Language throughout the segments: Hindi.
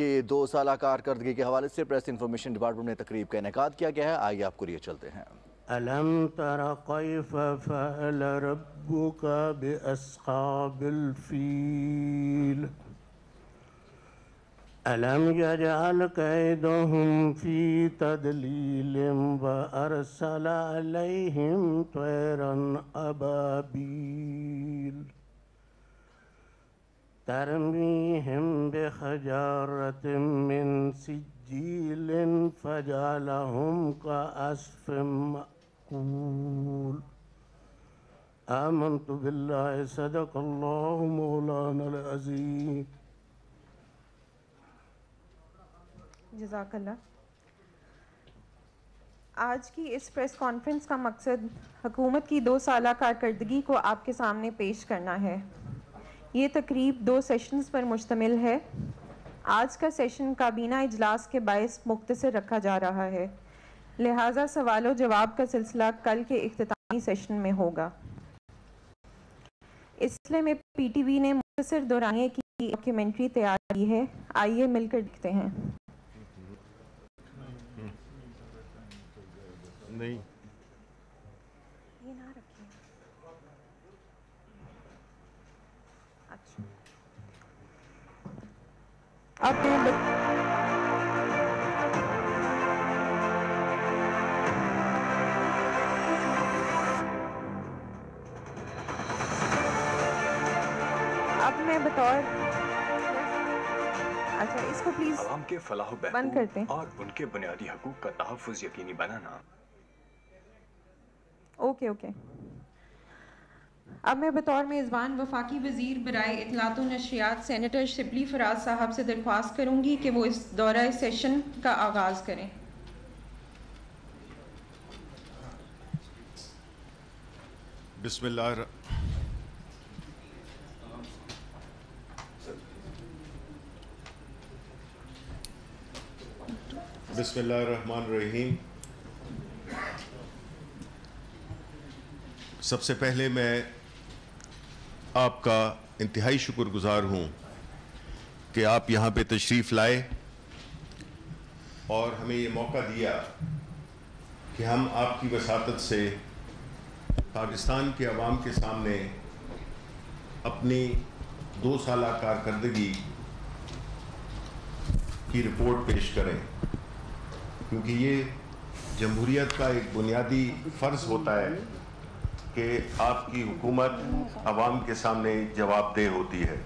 के दो साल कारदगी के हवाले से प्रेस इंफॉर्मेशन डिपार्टमेंट ने तकरीब का इनका किया गया है आइए आपको लिए चलते हैं अलम अलम यजअल कैदहुम फी तदलील व अरसल अलैहिम तैरन अबाबील ترميهم بحجارة من سجيل فجعلهم كأسف مأكول آمنت بالله صدق الله مولانا العظيم جزاك الله आज की इस प्रेस कॉन्फ्रेंस का मकसद हुकूमत की दो साल कारकर्दगी को आपके सामने पेश करना है ये तकरीब दो सेशंस पर मुश्तमिल है आज का सेशन काबीना इजलास के बायस मुख्तर रखा जा रहा है लिहाजा सवाल जवाब का सिलसिला कल के अख्तामी सेशन में होगा इसलिए में पी टी वी ने मुख्तर दोहराने की डॉक्यूमेंट्री तैयार की है आइए मिलकर देखते हैं नहीं अपने अब मैं बतौर अच्छा इसको प्लीज आवाम के फलाह बंद करते हैं और उनके बुनियादी हकूक का तहफ़ यकीनी बनाना ओके ओके अब मैं बतौर मेज़बान वफाकी वजीर बरए इतलात नशियात सैनिटर शिबली फराज साहब से दरख्वास्त करूँगी कि वो इस दौरा सेशन का आगाज़ करें बिस्मिल्लाह रहीम सबसे पहले मैं आपका इंतहाई शुक्रगुजार हूँ कि आप यहाँ पे तशरीफ़ लाए और हमें ये मौका दिया कि हम आपकी वसात से पाकिस्तान के अवाम के सामने अपनी दो साल कारकर्दगी की रिपोर्ट पेश करें क्योंकि ये जमहूरीत का एक बुनियादी फ़र्ज़ होता है कि आपकी हुकूमत आवाम के सामने जवाबदेह होती है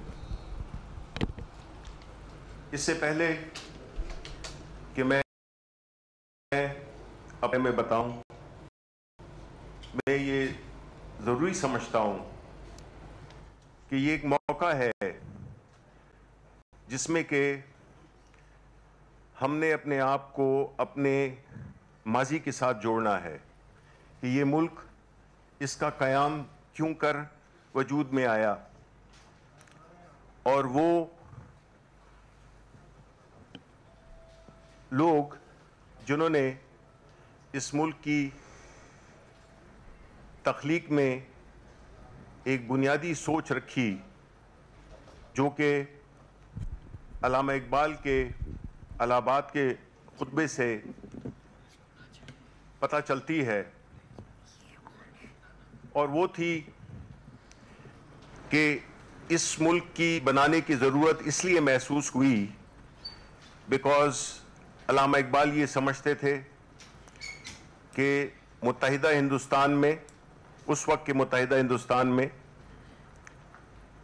इससे पहले कि मैं अपने में बताऊं मैं ये ज़रूरी समझता हूं कि ये एक मौका है जिसमें कि हमने अपने आप को अपने माजी के साथ जोड़ना है कि ये मुल्क इसका क़याम क्यों कर वजूद में आया और वो लोग जिन्होंने इस मुल्क की तख्लीक में एक बुनियादी सोच रखी जो कि अलामा इकबाल के अलाहाबाद के खुतबे से पता चलती है और वो थी कि इस मुल्क की बनाने की ज़रूरत इसलिए महसूस हुई बिकॉज अलामा इकबाल ये समझते थे कि मुतहदा हिंदुस्तान में उस वक्त के मुतहदा हिंदुस्तान में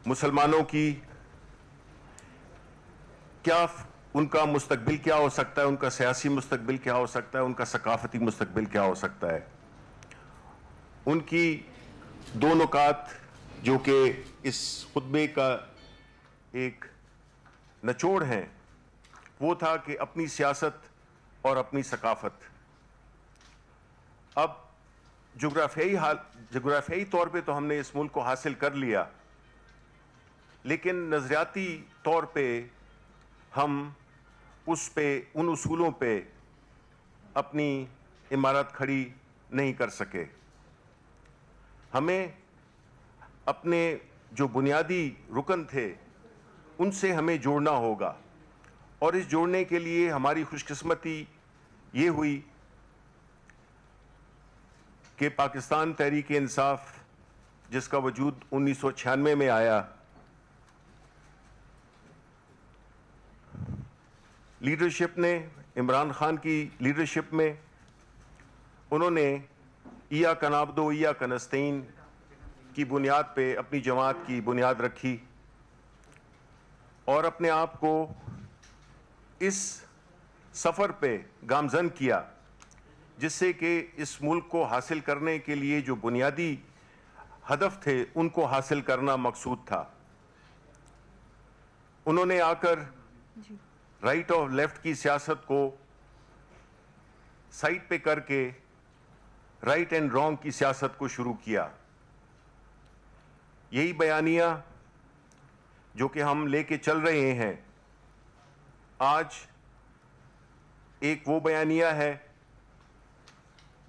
मुसलमानों की क्या उनका मुस्तबिल क्या हो सकता है उनका सियासी मुस्तबिल क्या हो सकता है उनका सकाफती मुस्तबिल क्या हो सकता है उनकी दो नुकात जो कि इस खुतबे का एक नचोड़ हैं वो था कि अपनी सियासत और अपनी सकाफत अब जोग्राफियाई हाल जोग्राफियाई तौर पे तो हमने इस मुल्क को हासिल कर लिया लेकिन नज़रियाती तौर पे हम उस पे उन असूलों पे अपनी इमारत खड़ी नहीं कर सके हमें अपने जो बुनियादी रुकन थे उनसे हमें जोड़ना होगा और इस जोड़ने के लिए हमारी खुशकस्मती ये हुई कि पाकिस्तान तहरीक इंसाफ जिसका वजूद उन्नीस में आया लीडरशिप ने इमरान खान की लीडरशिप में उन्होंने ईया कनाबदो ईया कनस्तीन की बुनियाद पे अपनी जमात की बुनियाद रखी और अपने आप को इस सफ़र पे गामजन किया जिससे कि इस मुल्क को हासिल करने के लिए जो बुनियादी हदफ थे उनको हासिल करना मकसूद था उन्होंने आकर राइट और लेफ्ट की सियासत को साइड पे करके राइट एंड रॉन्ग की सियासत को शुरू किया यही बयानिया जो कि हम लेके चल रहे हैं आज एक वो बयानिया है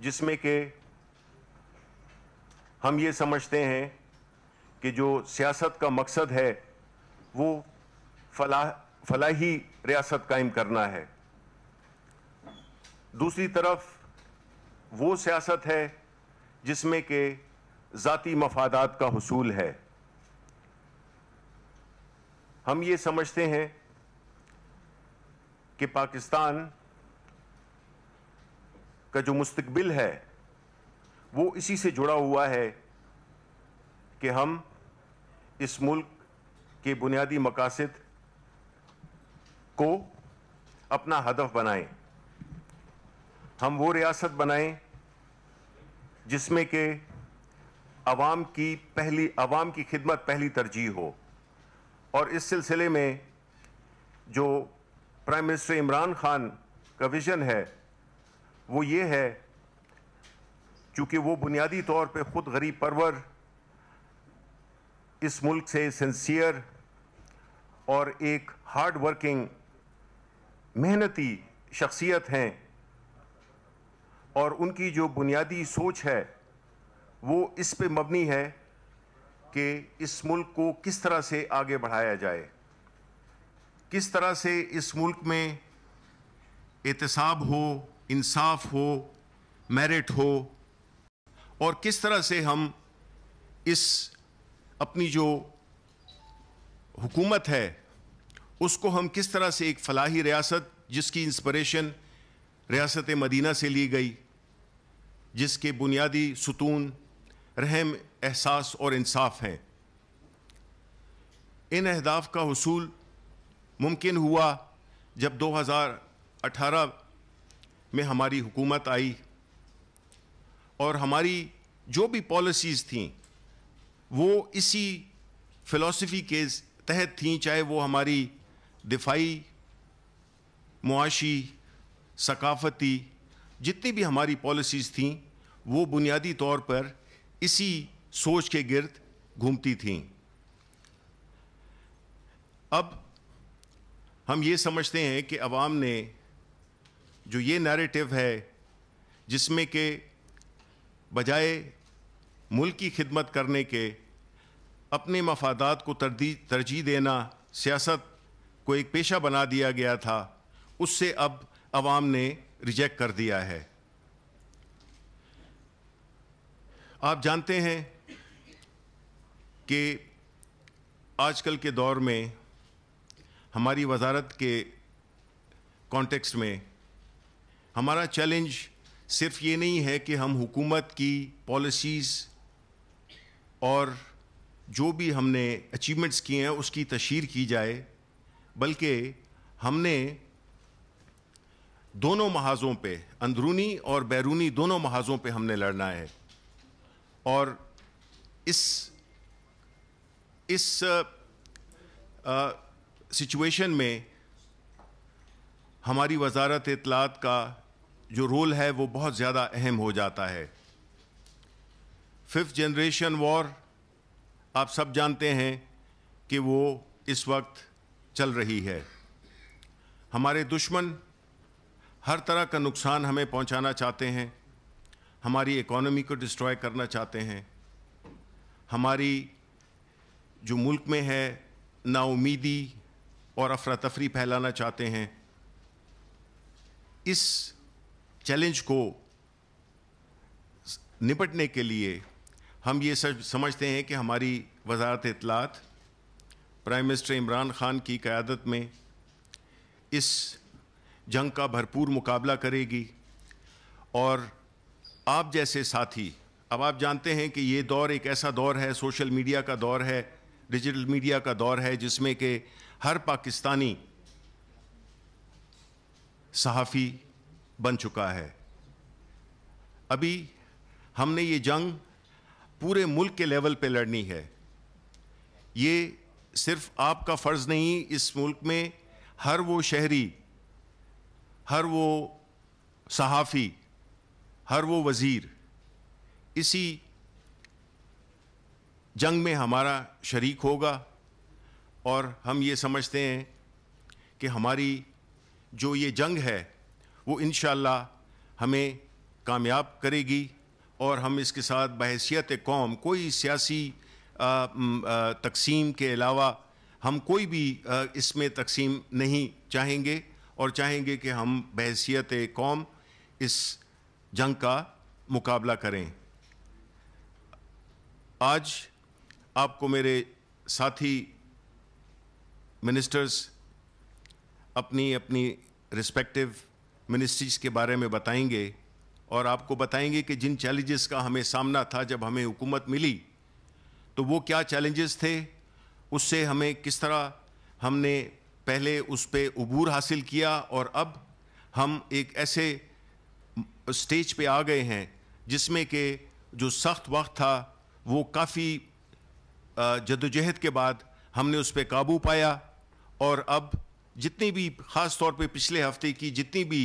जिसमें के हम ये समझते हैं कि जो सियासत का मकसद है वो फला फलाही रियासत कायम करना है दूसरी तरफ वो सियासत है जिसमें के ज़ाती मफादात का हसूल है हम ये समझते हैं कि पाकिस्तान का जो मुस्तबिल है वो इसी से जुड़ा हुआ है कि हम इस मुल्क के बुनियादी मकासद को अपना हदफ बनाएं हम वो रियासत बनाएं जिसमें के आवाम की पहली आवाम की खिदमत पहली तरजीह हो और इस सिलसिले में जो प्राइम मिनिस्टर इमरान खान का विज़न है वो ये है चूँकि वो बुनियादी तौर पे ख़ुद गरीब परवर इस मुल्क से सिंसियर और एक हार्ड वर्किंग मेहनती शख्सियत हैं और उनकी जो बुनियादी सोच है वो इस पे मबनी है कि इस मुल्क को किस तरह से आगे बढ़ाया जाए किस तरह से इस मुल्क में एहतसाब हो इंसाफ हो मेरिट हो और किस तरह से हम इस अपनी जो हुकूमत है उसको हम किस तरह से एक फलाही रियासत जिसकी इंस्पिरेशन रियासत मदीना से ली गई जिसके बुनियादी सुतून रहम एहसास और इंसाफ हैं इन अहदाफ का हसूल मुमकिन हुआ जब 2018 में हमारी हुकूमत आई और हमारी जो भी पॉलिसीज़ थीं वो इसी फ़िलासफ़ी के तहत थीं चाहे वो हमारी दिफाई मुआशी सकाफ़ती जितनी भी हमारी पॉलिसीज़ थीं वो बुनियादी तौर पर इसी सोच के गिर्द घूमती थीं अब हम ये समझते हैं कि अवाम ने जो ये नैरेटिव है जिसमें के बजाय मुल्क की खिदमत करने के अपने मफादात को तरजीह देना सियासत को एक पेशा बना दिया गया था उससे अब अवाम ने रिजेक्ट कर दिया है आप जानते हैं कि आजकल के दौर में हमारी वजारत के कॉन्टेक्स्ट में हमारा चैलेंज सिर्फ ये नहीं है कि हम हुकूमत की पॉलिसीज़ और जो भी हमने अचीवमेंट्स किए हैं उसकी तशहर की जाए बल्कि हमने दोनों महाजों पे अंदरूनी और बैरूनी दोनों महाजों पे हमने लड़ना है और इस इस सिचुएशन में हमारी वजारत इतलात का जो रोल है वो बहुत ज़्यादा अहम हो जाता है फिफ्थ जनरेशन वॉर आप सब जानते हैं कि वो इस वक्त चल रही है हमारे दुश्मन हर तरह का नुकसान हमें पहुंचाना चाहते हैं हमारी इकोनॉमी को डिस्ट्रॉय करना चाहते हैं हमारी जो मुल्क में है नाउमीदी और अफरा तफरी फैलाना चाहते हैं इस चैलेंज को निपटने के लिए हम ये सब समझते हैं कि हमारी वजारत इतलात प्राइम मिनिस्टर इमरान ख़ान की क़्यादत में इस जंग का भरपूर मुकाबला करेगी और आप जैसे साथी अब आप जानते हैं कि ये दौर एक ऐसा दौर है सोशल मीडिया का दौर है डिजिटल मीडिया का दौर है जिसमें कि हर पाकिस्तानी सहाफ़ी बन चुका है अभी हमने ये जंग पूरे मुल्क के लेवल पे लड़नी है ये सिर्फ आपका फ़र्ज़ नहीं इस मुल्क में हर वो शहरी हर वो सहाफ़ी हर वो वज़ीर इसी जंग में हमारा शरीक होगा और हम ये समझते हैं कि हमारी जो ये जंग है वो इन हमें कामयाब करेगी और हम इसके साथ बहसीत कौम कोई सियासी तकसीम के अलावा हम कोई भी इसमें तकसीम नहीं चाहेंगे और चाहेंगे कि हम बहसीत कौम इस जंग का मुकाबला करें आज आपको मेरे साथी मिनिस्टर्स अपनी अपनी रिस्पेक्टिव मिनिस्ट्रीज़ के बारे में बताएंगे और आपको बताएंगे कि जिन चैलेंजेस का हमें सामना था जब हमें हुकूमत मिली तो वो क्या चैलेंजेस थे उससे हमें किस तरह हमने पहले उस पर अबूर हासिल किया और अब हम एक ऐसे स्टेज पे आ गए हैं जिसमें कि जो सख्त वक्त था वो काफ़ी जदोजहद के बाद हमने उस पर काबू पाया और अब जितनी भी ख़ास तौर पे पिछले हफ्ते की जितनी भी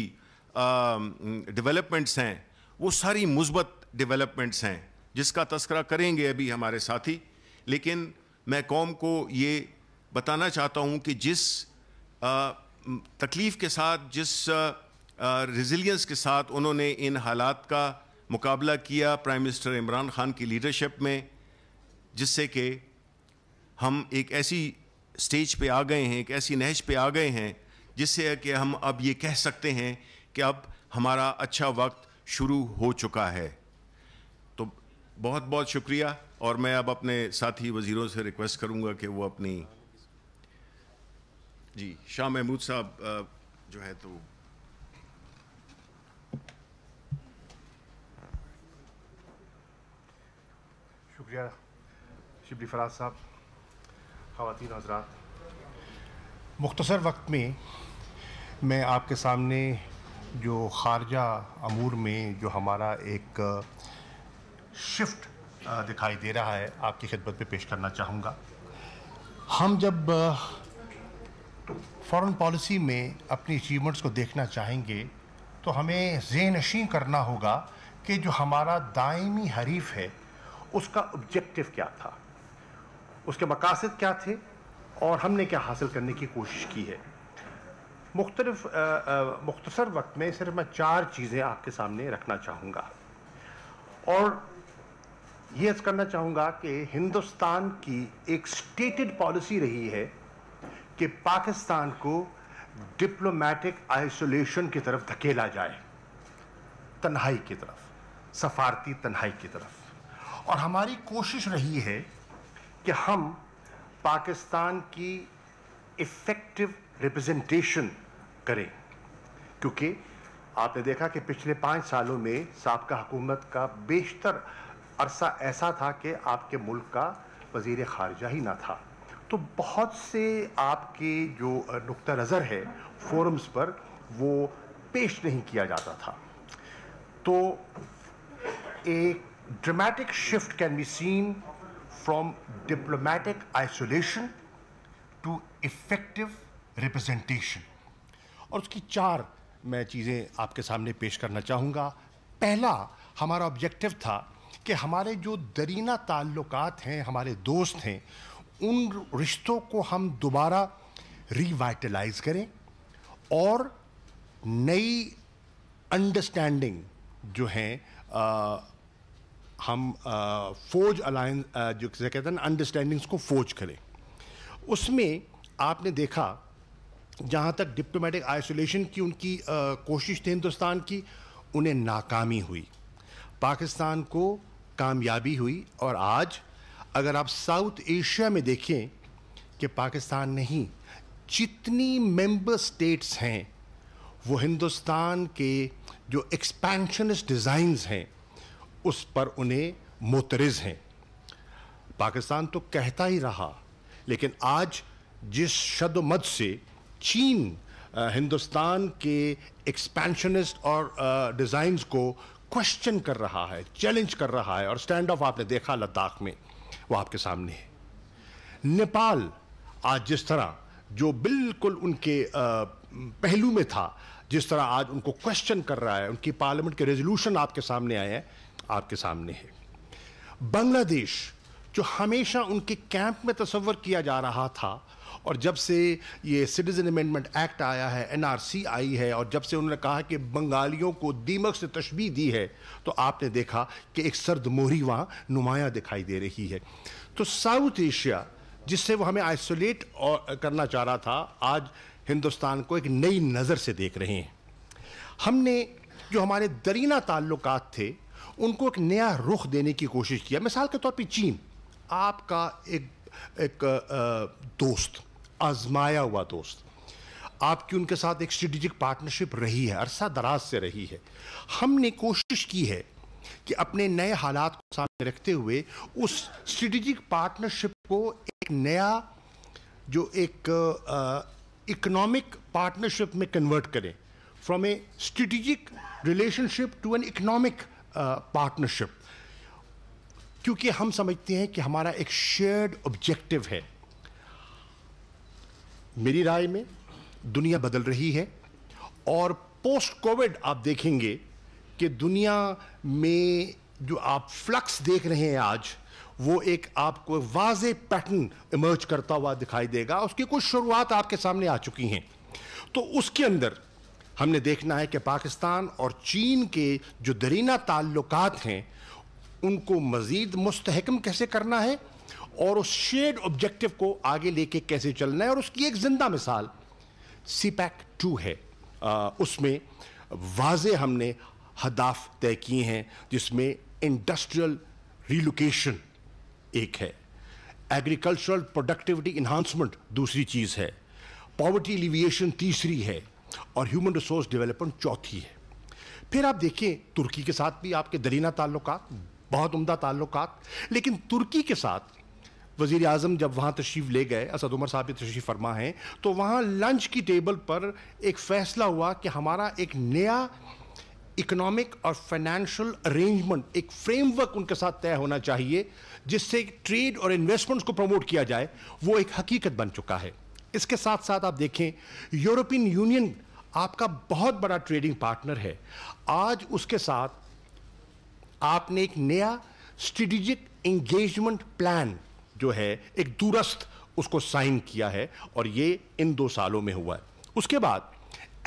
डेवलपमेंट्स हैं वो सारी मुस्बत डेवलपमेंट्स हैं जिसका तस्करा करेंगे अभी हमारे साथी लेकिन मैं कौम को ये बताना चाहता हूँ कि जिस तकलीफ़ के साथ जिस आ, रिजिलियंस के साथ उन्होंने इन हालात का मुकाबला किया प्राइम मिनिस्टर इमरान खान की लीडरशिप में जिससे कि हम एक ऐसी स्टेज पे आ गए हैं एक ऐसी नहज पे आ गए हैं जिससे कि हम अब ये कह सकते हैं कि अब हमारा अच्छा वक्त शुरू हो चुका है तो बहुत बहुत शुक्रिया और मैं अब अपने साथी वज़ीरों से रिक्वेस्ट करूँगा कि वो अपनी जी शाह महमूद साहब जो है तो शुक्रिया शिबली फराज साहब खातिन हजरात मुख्तसर वक्त में मैं आपके सामने जो खारजा अमूर में जो हमारा एक शिफ्ट दिखाई दे रहा है आपकी खिदमत पर पेश करना चाहूँगा हम जब फॉरेन पॉलिसी में अपनी अचीवमेंट्स को देखना चाहेंगे तो हमें जेनशी करना होगा कि जो हमारा दायमी हरीफ है उसका ऑब्जेक्टिव क्या था उसके मकासद क्या थे और हमने क्या हासिल करने की कोशिश की है मुख्तलफ मुख्तसर वक्त में सिर्फ मैं चार चीज़ें आपके सामने रखना चाहूँगा और ये अर्ज़ करना चाहूँगा कि हिंदुस्तान की एक स्टेटेड पॉलिसी रही है कि पाकिस्तान को डिप्लोमेटिक आइसोलेशन की तरफ धकेला जाए तन्हाई की तरफ सफारती तन्हाई की तरफ और हमारी कोशिश रही है कि हम पाकिस्तान की इफ़ेक्टिव रिप्रेजेंटेशन करें क्योंकि आपने देखा कि पिछले पाँच सालों में सबका हुकूमत का बेशतर अरसा ऐसा था कि आपके मुल्क का वजीर खारजा ही ना था तो बहुत से आपके जो नुक़ नज़र है फोरम्स पर वो पेश नहीं किया जाता था तो एक dramatic shift can be seen from diplomatic isolation to effective representation. और उसकी चार मैं चीज़ें आपके सामने पेश करना चाहूँगा पहला हमारा ऑब्जेक्टिव था कि हमारे जो दरीना ताल्लुकात हैं हमारे दोस्त हैं उन रिश्तों को हम दोबारा रिवाइटलाइज करें और नई अंडरस्टैंडिंग जो हैं हम फौज अलायंस जो कहते हैं अंडरस्टैंडिंग्स को फौज करें उसमें आपने देखा जहाँ तक डिप्लोमेटिक आइसोलेशन की उनकी आ, कोशिश थी हिंदुस्तान की उन्हें नाकामी हुई पाकिस्तान को कामयाबी हुई और आज अगर आप साउथ एशिया में देखें कि पाकिस्तान नहीं जितनी मेंबर स्टेट्स हैं वो हिंदुस्तान के जो एक्सपेंशनस्ट डिज़ाइंस हैं उस पर उन्हें मोतरज हैं पाकिस्तान तो कहता ही रहा लेकिन आज जिस मद से चीन हिंदुस्तान के एक्सपेंशनिस्ट और डिज़ाइंस को क्वेश्चन कर रहा है चैलेंज कर रहा है और स्टैंड ऑफ आपने देखा लद्दाख में वो आपके सामने है नेपाल आज जिस तरह जो बिल्कुल उनके पहलू में था जिस तरह आज उनको क्वेश्चन कर रहा है उनकी पार्लियामेंट के रेजोल्यूशन आपके सामने आए हैं आपके सामने है बांग्लादेश जो हमेशा उनके कैंप में तस्वर किया जा रहा था और जब से ये सिटीज़न अमेंडमेंट एक्ट आया है एनआरसी आई है और जब से उन्होंने कहा कि बंगालियों को दीमक से तशबी दी है तो आपने देखा कि एक सर्द मोहरी वहाँ नुमाया दिखाई दे रही है तो साउथ एशिया जिससे वो हमें आइसोलेट करना चाह रहा था आज हिंदुस्तान को एक नई नज़र से देख रहे हैं हमने जो हमारे दरीना ताल्लुक थे उनको एक नया रुख देने की कोशिश किया मिसाल के तौर पर चीन आपका एक एक दोस्त आजमाया हुआ दोस्त आपकी उनके साथ एक स्ट्रेटिजिक पार्टनरशिप रही है अरसा दराज से रही है हमने कोशिश की है कि अपने नए हालात को सामने रखते हुए उस स्ट्रेटिजिक पार्टनरशिप को एक नया जो एक इकोनॉमिक पार्टनरशिप में कन्वर्ट करें from a strategic relationship to an economic partnership क्योंकि हम समझते हैं कि हमारा एक शेयर्ड ऑब्जेक्टिव है मेरी राय में दुनिया बदल रही है और पोस्ट कोविड आप देखेंगे कि दुनिया में जो आप फ्लक्स देख रहे हैं आज वो एक आपको वाज पैटर्न इमर्ज करता हुआ दिखाई देगा उसकी कुछ शुरुआत आपके सामने आ चुकी हैं तो उसके अंदर हमने देखना है कि पाकिस्तान और चीन के जो दरीना ताल्लुक हैं उनको मज़ीद मुस्तहकम कैसे करना है और उस शेड ऑब्जेक्टिव को आगे लेके कैसे चलना है और उसकी एक ज़िंदा मिसाल सी पैक टू है आ, उसमें वाज हमने हदाफ तय किए हैं जिसमें इंडस्ट्रियल रिलोकेशन एक है एग्रीकल्चरल प्रोडक्टिविटी इन्हांसमेंट दूसरी चीज़ है पॉवर्टी एलिविएशन तीसरी है और ह्यूमन रिसोर्स डेवलपमेंट चौथी है फिर आप देखिए तुर्की के साथ भी आपके दरीना ताल्लुक बहुत उमदा ताल्लुक लेकिन तुर्की के साथ वजीर अजम जब वहाँ तशरीफ़ ले गए असद उमर साहब तशरीफ़ फरमा हैं तो वहाँ लंच की टेबल पर एक फ़ैसला हुआ कि हमारा एक नया इकोनॉमिक और फाइनेंशियल अरेंजमेंट एक फ्रेमवर्क उनके साथ तय होना चाहिए जिससे ट्रेड और इन्वेस्टमेंट्स को प्रमोट किया जाए वो एक हकीकत बन चुका है इसके साथ साथ आप देखें यूरोपियन यूनियन आपका बहुत बड़ा ट्रेडिंग पार्टनर है आज उसके साथ आपने एक नया स्ट्रेटिजिक एंगेजमेंट प्लान जो है एक दूरस्थ उसको साइन किया है और ये इन दो सालों में हुआ है उसके बाद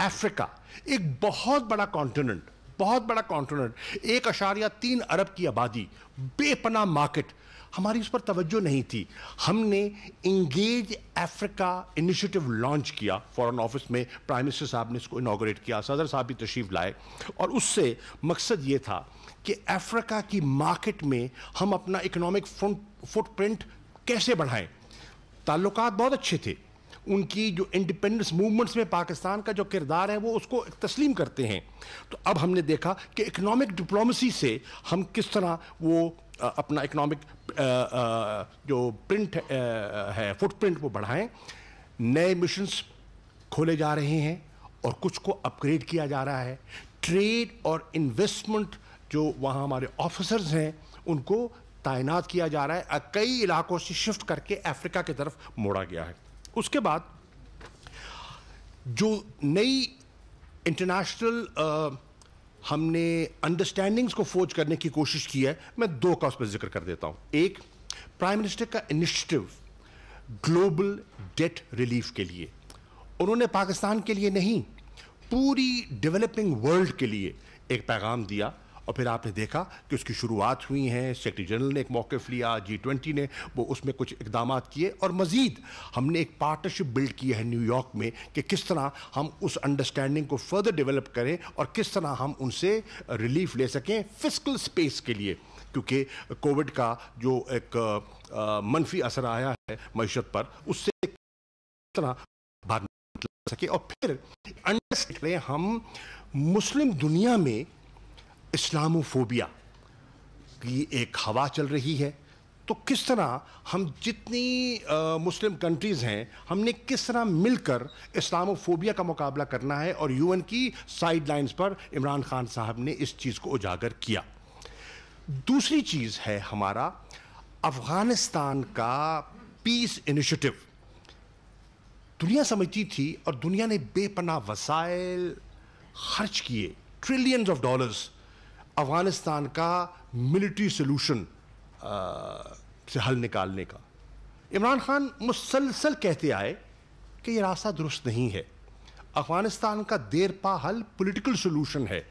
अफ्रीका एक बहुत बड़ा कॉन्टिनेंट बहुत बड़ा कॉन्टिनेंट एक अशारिया तीन अरब की आबादी बेपना मार्केट हमारी उस पर तवज्जो नहीं थी हमने इंगेज अफ्रीका इनिशिएटिव लॉन्च किया फॉरेन ऑफिस में प्राइम मिनिस्टर साहब ने इसको इनाग्रेट किया सदर साहब भी तशरीफ लाए और उससे मकसद ये था कि अफ्रीका की मार्केट में हम अपना इकोनॉमिक फुटप्रिंट कैसे बढ़ाएं ताल्लुक बहुत अच्छे थे उनकी जो इंडिपेंडेंस मूवमेंट्स में पाकिस्तान का जो किरदार है वो उसको तस्लीम करते हैं तो अब हमने देखा कि इकनॉमिक डिप्लोमेसी से हम किस तरह वो अपना इकोनॉमिक जो प्रिंट है फुटप्रिंट वो बढ़ाएं नए मिशन्स खोले जा रहे हैं और कुछ को अपग्रेड किया जा रहा है ट्रेड और इन्वेस्टमेंट जो वहाँ हमारे ऑफिसर्स हैं उनको तैनात किया जा रहा है कई इलाकों से शिफ्ट करके अफ्रीका की तरफ मोड़ा गया है उसके बाद जो नई इंटरनेशनल हमने अंडरस्टैंडिंग्स को फोज करने की कोशिश की है मैं दो का उस पर जिक्र कर देता हूँ एक प्राइम मिनिस्टर का इनिशिएटिव ग्लोबल डेट रिलीफ के लिए उन्होंने पाकिस्तान के लिए नहीं पूरी डेवलपिंग वर्ल्ड के लिए एक पैगाम दिया और फिर आपने देखा कि उसकी शुरुआत हुई हैं सेक्रेटरी जनरल ने एक मौक़ लिया जी ट्वेंटी ने वो उसमें कुछ इकदाम किए और मज़ीद हमने एक पार्टनरशिप बिल्ड की है न्यूयॉर्क में कि किस तरह हम उस अंडरस्टैंडिंग को फर्दर डेवलप करें और किस तरह हम उनसे रिलीफ ले सकें फिजिकल स्पेस के लिए क्योंकि कोविड का जो एक मनफी असर आया है मीशत पर उससे तरह सके और फिर अंडरस्टैंड हम मुस्लिम दुनिया में इस्लामोफोबिया की एक हवा चल रही है तो किस तरह हम जितनी मुस्लिम कंट्रीज़ हैं हमने किस तरह मिलकर इस्लामोफोबिया का मुकाबला करना है और यूएन की साइडलाइंस पर इमरान खान साहब ने इस चीज़ को उजागर किया दूसरी चीज़ है हमारा अफ़गानिस्तान का पीस इनिशिएटिव दुनिया समझती थी और दुनिया ने बेपना वसाइल खर्च किए ट्रिलियंस ऑफ डॉलर्स अफ़गानिस्तान का मिलिट्री सोलूशन से हल निकालने का इमरान खान मुसलसल कहते आए कि यह रास्ता दुरुस्त नहीं है अफ़गानिस्तान का देर पा हल पोलिटिकल सोलूशन है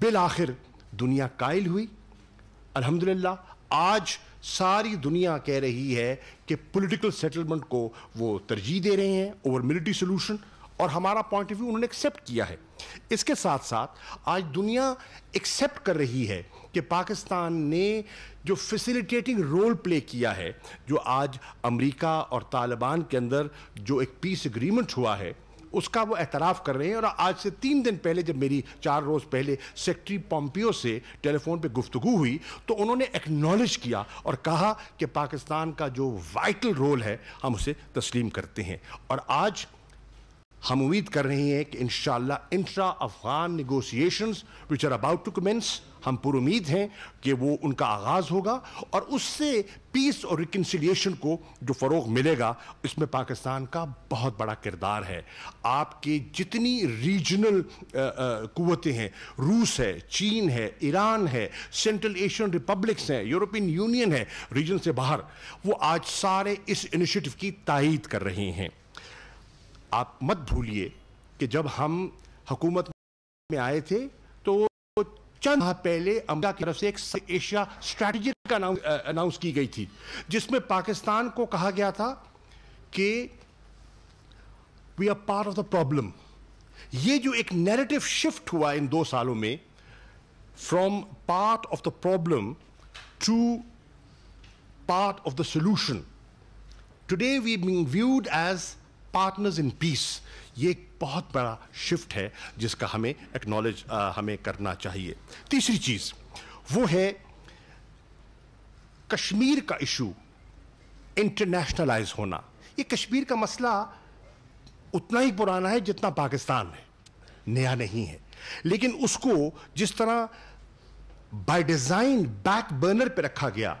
बिल आखिर दुनिया कायल हुई अल्हम्दुलिल्लाह आज सारी दुनिया कह रही है कि पॉलिटिकल सेटलमेंट को वो तरजीह दे रहे हैं ओवर मिलिट्री सोल्यूशन और हमारा पॉइंट ऑफ व्यू उन्होंने एक्सेप्ट किया है इसके साथ साथ आज दुनिया एक्सेप्ट कर रही है कि पाकिस्तान ने जो फैसिलिटेटिंग रोल प्ले किया है जो आज अमेरिका और तालिबान के अंदर जो एक पीस एग्रीमेंट हुआ है उसका वो एतराफ़ कर रहे हैं और आज से तीन दिन पहले जब मेरी चार रोज़ पहले सेक्रेटरी पोम्पियो से टेलीफोन पे गुफ्तु हुई तो उन्होंने एक्नॉलेज किया और कहा कि पाकिस्तान का जो वाइटल रोल है हम उसे तस्लीम करते हैं और आज हम उम्मीद कर रहे हैं कि इन intra Afghan negotiations which are about to commence हम पुरुद हैं कि वो उनका आगाज़ होगा और उससे पीस और रिकन्सिलियेशन को जो फ़रोग मिलेगा इसमें पाकिस्तान का बहुत बड़ा किरदार है आपके जितनी रीजनल कुतें हैं रूस है चीन है ईरान है सेंट्रल एशियन रिपब्लिक्स हैं यूरोपियन यूनियन है रीजन से बाहर वो आज सारे इस इनिशिएटिव की तायद कर रहे हैं आप मत भूलिए कि जब हम हकूमत में आए थे तो चंद माह पहले अमरीका की तरफ से एक एशिया स्ट्रैटेजी का अनाउंस की गई थी जिसमें पाकिस्तान को कहा गया था कि we are part of the problem ये जो एक नैरेटिव शिफ्ट हुआ इन दो सालों में from part of the problem to part of the solution today we being viewed as partners in peace ये एक बहुत बड़ा शिफ्ट है जिसका हमें एक्नॉलेज हमें करना चाहिए तीसरी चीज़ वो है कश्मीर का इशू इंटरनेशनलाइज होना ये कश्मीर का मसला उतना ही पुराना है जितना पाकिस्तान है नया नहीं है लेकिन उसको जिस तरह बाय डिज़ाइन बैक बर्नर पर रखा गया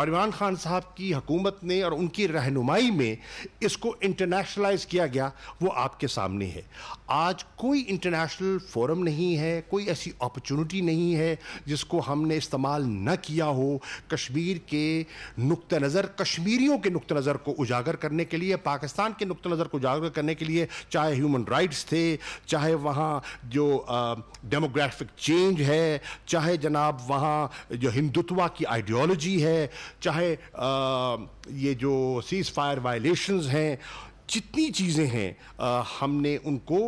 और इमरान खान साहब की हकूमत ने और उनकी रहनुमाई में इसको इंटरनेशनलाइज किया गया वो आपके सामने है आज कोई इंटरनेशनल फोरम नहीं है कोई ऐसी अपॉर्चुनिटी नहीं है जिसको हमने इस्तेमाल न किया हो कश्मीर के नुक़ नज़र कश्मीरियों के नुक़ नज़र को उजागर करने के लिए पाकिस्तान के नुक़ नज़र को उजागर करने के लिए चाहे ह्यूमन राइट्स थे चाहे वहाँ जो डेमोग्राफिक चेंज है चाहे जनाब वहाँ जो हिंदुत्वा की आइडियोलॉजी है चाहे आ, ये जो सीज़ फायर वायलेशंस हैं जितनी चीज़ें हैं हमने उनको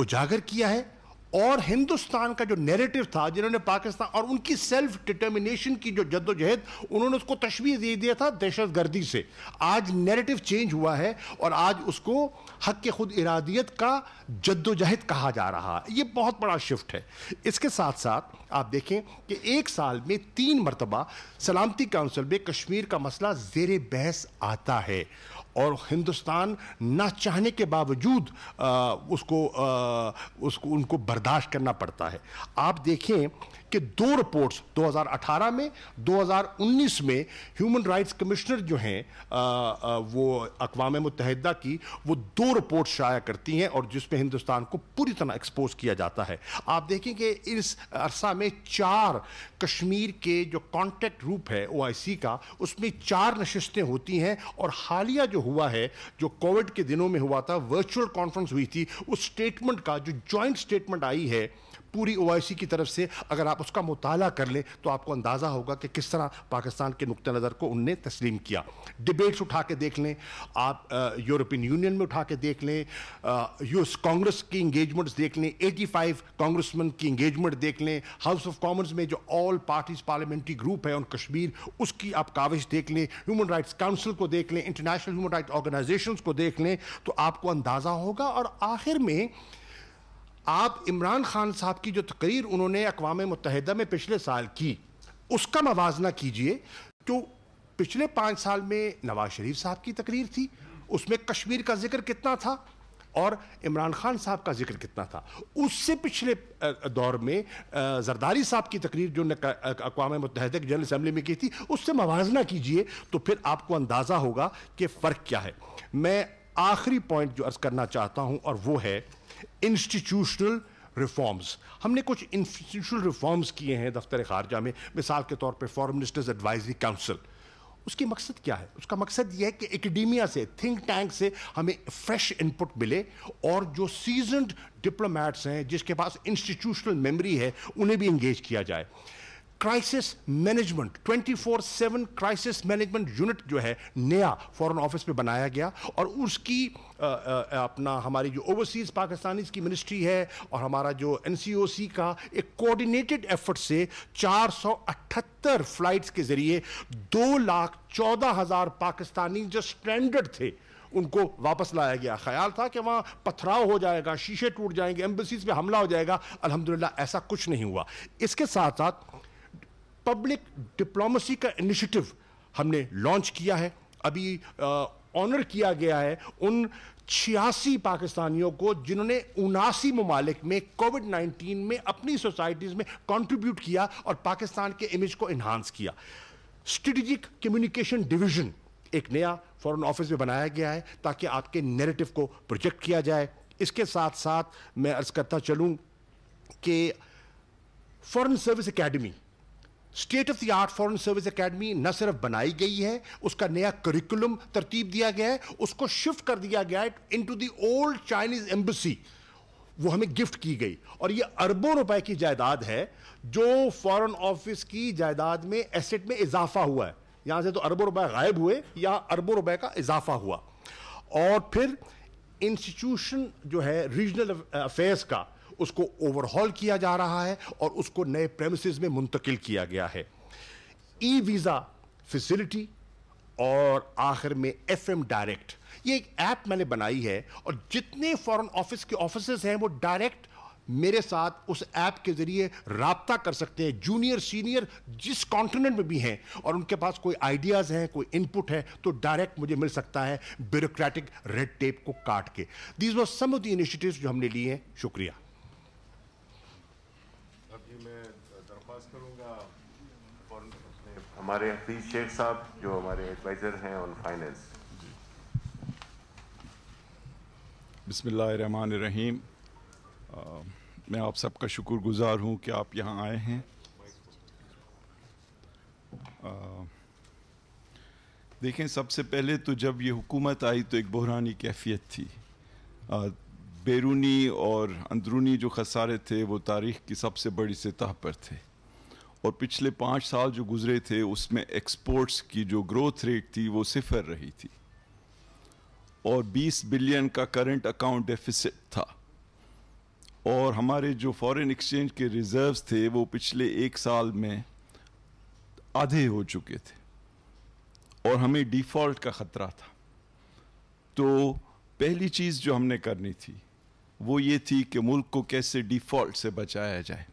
उजागर किया है और हिंदुस्तान का जो नेरेटिव था जिन्होंने पाकिस्तान और उनकी सेल्फ डिटर्मिनेशन की जो जद्दोजहद उन्होंने उसको तशवीर दे दिया था दहशत गर्दी से आज नेरेटिव चेंज हुआ है और आज उसको हक के खुद इरादियत का जद्दोजहद कहा जा रहा है ये बहुत बड़ा शिफ्ट है इसके साथ साथ आप देखें कि एक साल में तीन मरतबा सलामती काउंसिल में कश्मीर का मसला जेर बहस आता है और हिंदुस्तान ना चाहने के बावजूद आ, उसको आ, उसको उनको बर्दाश्त करना पड़ता है आप देखें कि दो रिपोर्ट्स 2018 में 2019 में ह्यूमन राइट्स कमिश्नर जो हैं वो अकवा मुतहदा की वो दो रिपोर्ट शाया करती हैं और जिसमें हिंदुस्तान को पूरी तरह एक्सपोज किया जाता है आप देखें कि इस अरसा में चार कश्मीर के जो कॉन्टेक्ट रूप है ओ का उसमें चार नशस्तें होती हैं और हालिया जो हुआ है जो कोविड के दिनों में हुआ था वर्चुअल कॉन्फ्रेंस हुई थी उस स्टेटमेंट का जो ज्वाइंट स्टेटमेंट आई है पूरी ओ की तरफ से अगर आप उसका मुताला कर लें तो आपको अंदाज़ा होगा कि किस तरह पाकिस्तान के नुक़ नज़र को उनने तस्लीम किया डिबेट्स उठा के देख लें आप यूरोपियन यूनियन में उठा के देख लें यूएस कांग्रेस की इंगेजमेंट्स देख लें 85 कांग्रेसमैन की इंगेजमेंट देख लें हाउस ऑफ कॉमन्स में जो ऑल पार्टीज पार्लियामेंट्री ग्रुप है ऑन कश्मीर उसकी आप काविश देख लें ह्यूमन राइट्स काउंसिल को देख लें इंटरनेशनल ह्यूमन राइट ऑर्गेनाइजेशन को देख लें तो आपको अंदाज़ा होगा और आखिर में आप इमरान खान साहब की जो तकरीर उन्होंने अकवाम मुतहदा में पिछले साल की उसका मवजना कीजिए तो पिछले पाँच साल में नवाज शरीफ साहब की तकरीर थी उसमें कश्मीर का जिक्र कितना था और इमरान खान साहब का जिक्र कितना था उससे पिछले दौर में जरदारी साहब की तकरीर जो अकवा मुतहद जनरल असम्बली में की थी उससे मवजना कीजिए तो फिर आपको अंदाज़ा होगा कि फ़र्क क्या है मैं आखिरी पॉइंट जो अर्ज़ करना चाहता हूँ और वो है इंस्टीट्यूशनल रिफॉर्म्स हमने कुछ इंस्टीट्यूशनल रिफॉर्म्स किए हैं दफ्तर खारजा में मिसाल के तौर पर फॉरन मिनिस्टर्स एडवाइजरी काउंसिल उसकी मकसद क्या है उसका मकसद यह है कि एकेडेमिया से थिंक टैंक से हमें फ्रेश इनपुट मिले और जो सीजनड डिप्लोमेट्स हैं जिसके पास इंस्टीट्यूशनल मेमोरी है उन्हें भी इंगेज किया जाए crisis management 24/7 crisis management unit जो है नया फॉरेन ऑफिस में बनाया गया और उसकी आ, आ, अपना हमारी जो ओवरसीज़ पाकिस्तानीज की मिनिस्ट्री है और हमारा जो एन का एक कोऑर्डिनेटेड एफर्ट से 478 फ्लाइट्स के ज़रिए दो लाख चौदह हज़ार पाकिस्तानी जो स्टैंडर्ड थे उनको वापस लाया गया ख्याल था कि वहाँ पथराव हो जाएगा शीशे टूट जाएंगे एम्बेसीज पे हमला हो जाएगा अल्हम्दुलिल्लाह ऐसा कुछ नहीं हुआ इसके साथ साथ पब्लिक डिप्लोमेसी का इनिशिएटिव हमने लॉन्च किया है अभी ऑनर किया गया है उन छियासी पाकिस्तानियों को जिन्होंने उनासी ममालिक में कोविड 19 में अपनी सोसाइटीज़ में कंट्रीब्यूट किया और पाकिस्तान के इमेज को इन्हांस किया स्ट्रेटिजिक कम्युनिकेशन डिवीज़न एक नया फॉरेन ऑफिस में बनाया गया है ताकि आपके नेरेटिव को प्रोजेक्ट किया जाए इसके साथ साथ मैं अर्ज़ करता चलूँ कि foreign service academy state of the art foreign service academy न सिर्फ बनाई गई है उसका नया करिकुलम तरतीब दिया गया है उसको शिफ्ट कर दिया गया है into old Chinese embassy वो हमें गिफ्ट की गई और ये अरबों रुपए की जायदाद है जो फॉरेन ऑफिस की जायदाद में एसेट में इजाफा हुआ है यहाँ से तो अरबों रुपए गायब हुए यहाँ अरबों रुपए का इजाफा हुआ और फिर इंस्टीट्यूशन जो है रीजनल अफेयर्स का उसको ओवरहॉल किया जा रहा है और उसको नए प्रेमिस में मुंतकिल किया गया है ई वीज़ा फैसिलिटी और आखिर में एफ एम डायरेक्ट ये एक ऐप मैंने बनाई है और जितने फॉरेन ऑफिस के ऑफिस हैं वो डायरेक्ट मेरे साथ उस ऐप के ज़रिए रबता कर सकते हैं जूनियर सीनियर जिस कॉन्टिनेंट में भी हैं और उनके पास कोई आइडियाज़ हैं कोई इनपुट है तो डायरेक्ट मुझे मिल सकता है ब्यूरोक्रेटिक रेड टेप को काट के these were some of the initiatives जो हमने लिए हैं शुक्रिया हमारे हफीज शेख साहब जो हमारे एडवाइज़र हैं ऑन फाइनेंस बसमान रहीम मैं आप सबका शुक्रगुज़ार हूँ कि आप यहाँ आए हैं आ, देखें सबसे पहले तो जब ये हुकूमत आई तो एक बहरानी कैफियत थी बैरूनी और अंदरूनी जो खसारे थे वो तारीख़ की सबसे बड़ी सतह पर थे और पिछले पाँच साल जो गुजरे थे उसमें एक्सपोर्ट्स की जो ग्रोथ रेट थी वो सिफर रही थी और 20 बिलियन का करंट अकाउंट डेफिसिट था और हमारे जो फॉरेन एक्सचेंज के रिजर्व्स थे वो पिछले एक साल में आधे हो चुके थे और हमें डिफ़ॉल्ट का ख़तरा था तो पहली चीज़ जो हमने करनी थी वो ये थी कि मुल्क को कैसे डिफ़ॉल्ट से बचाया जाए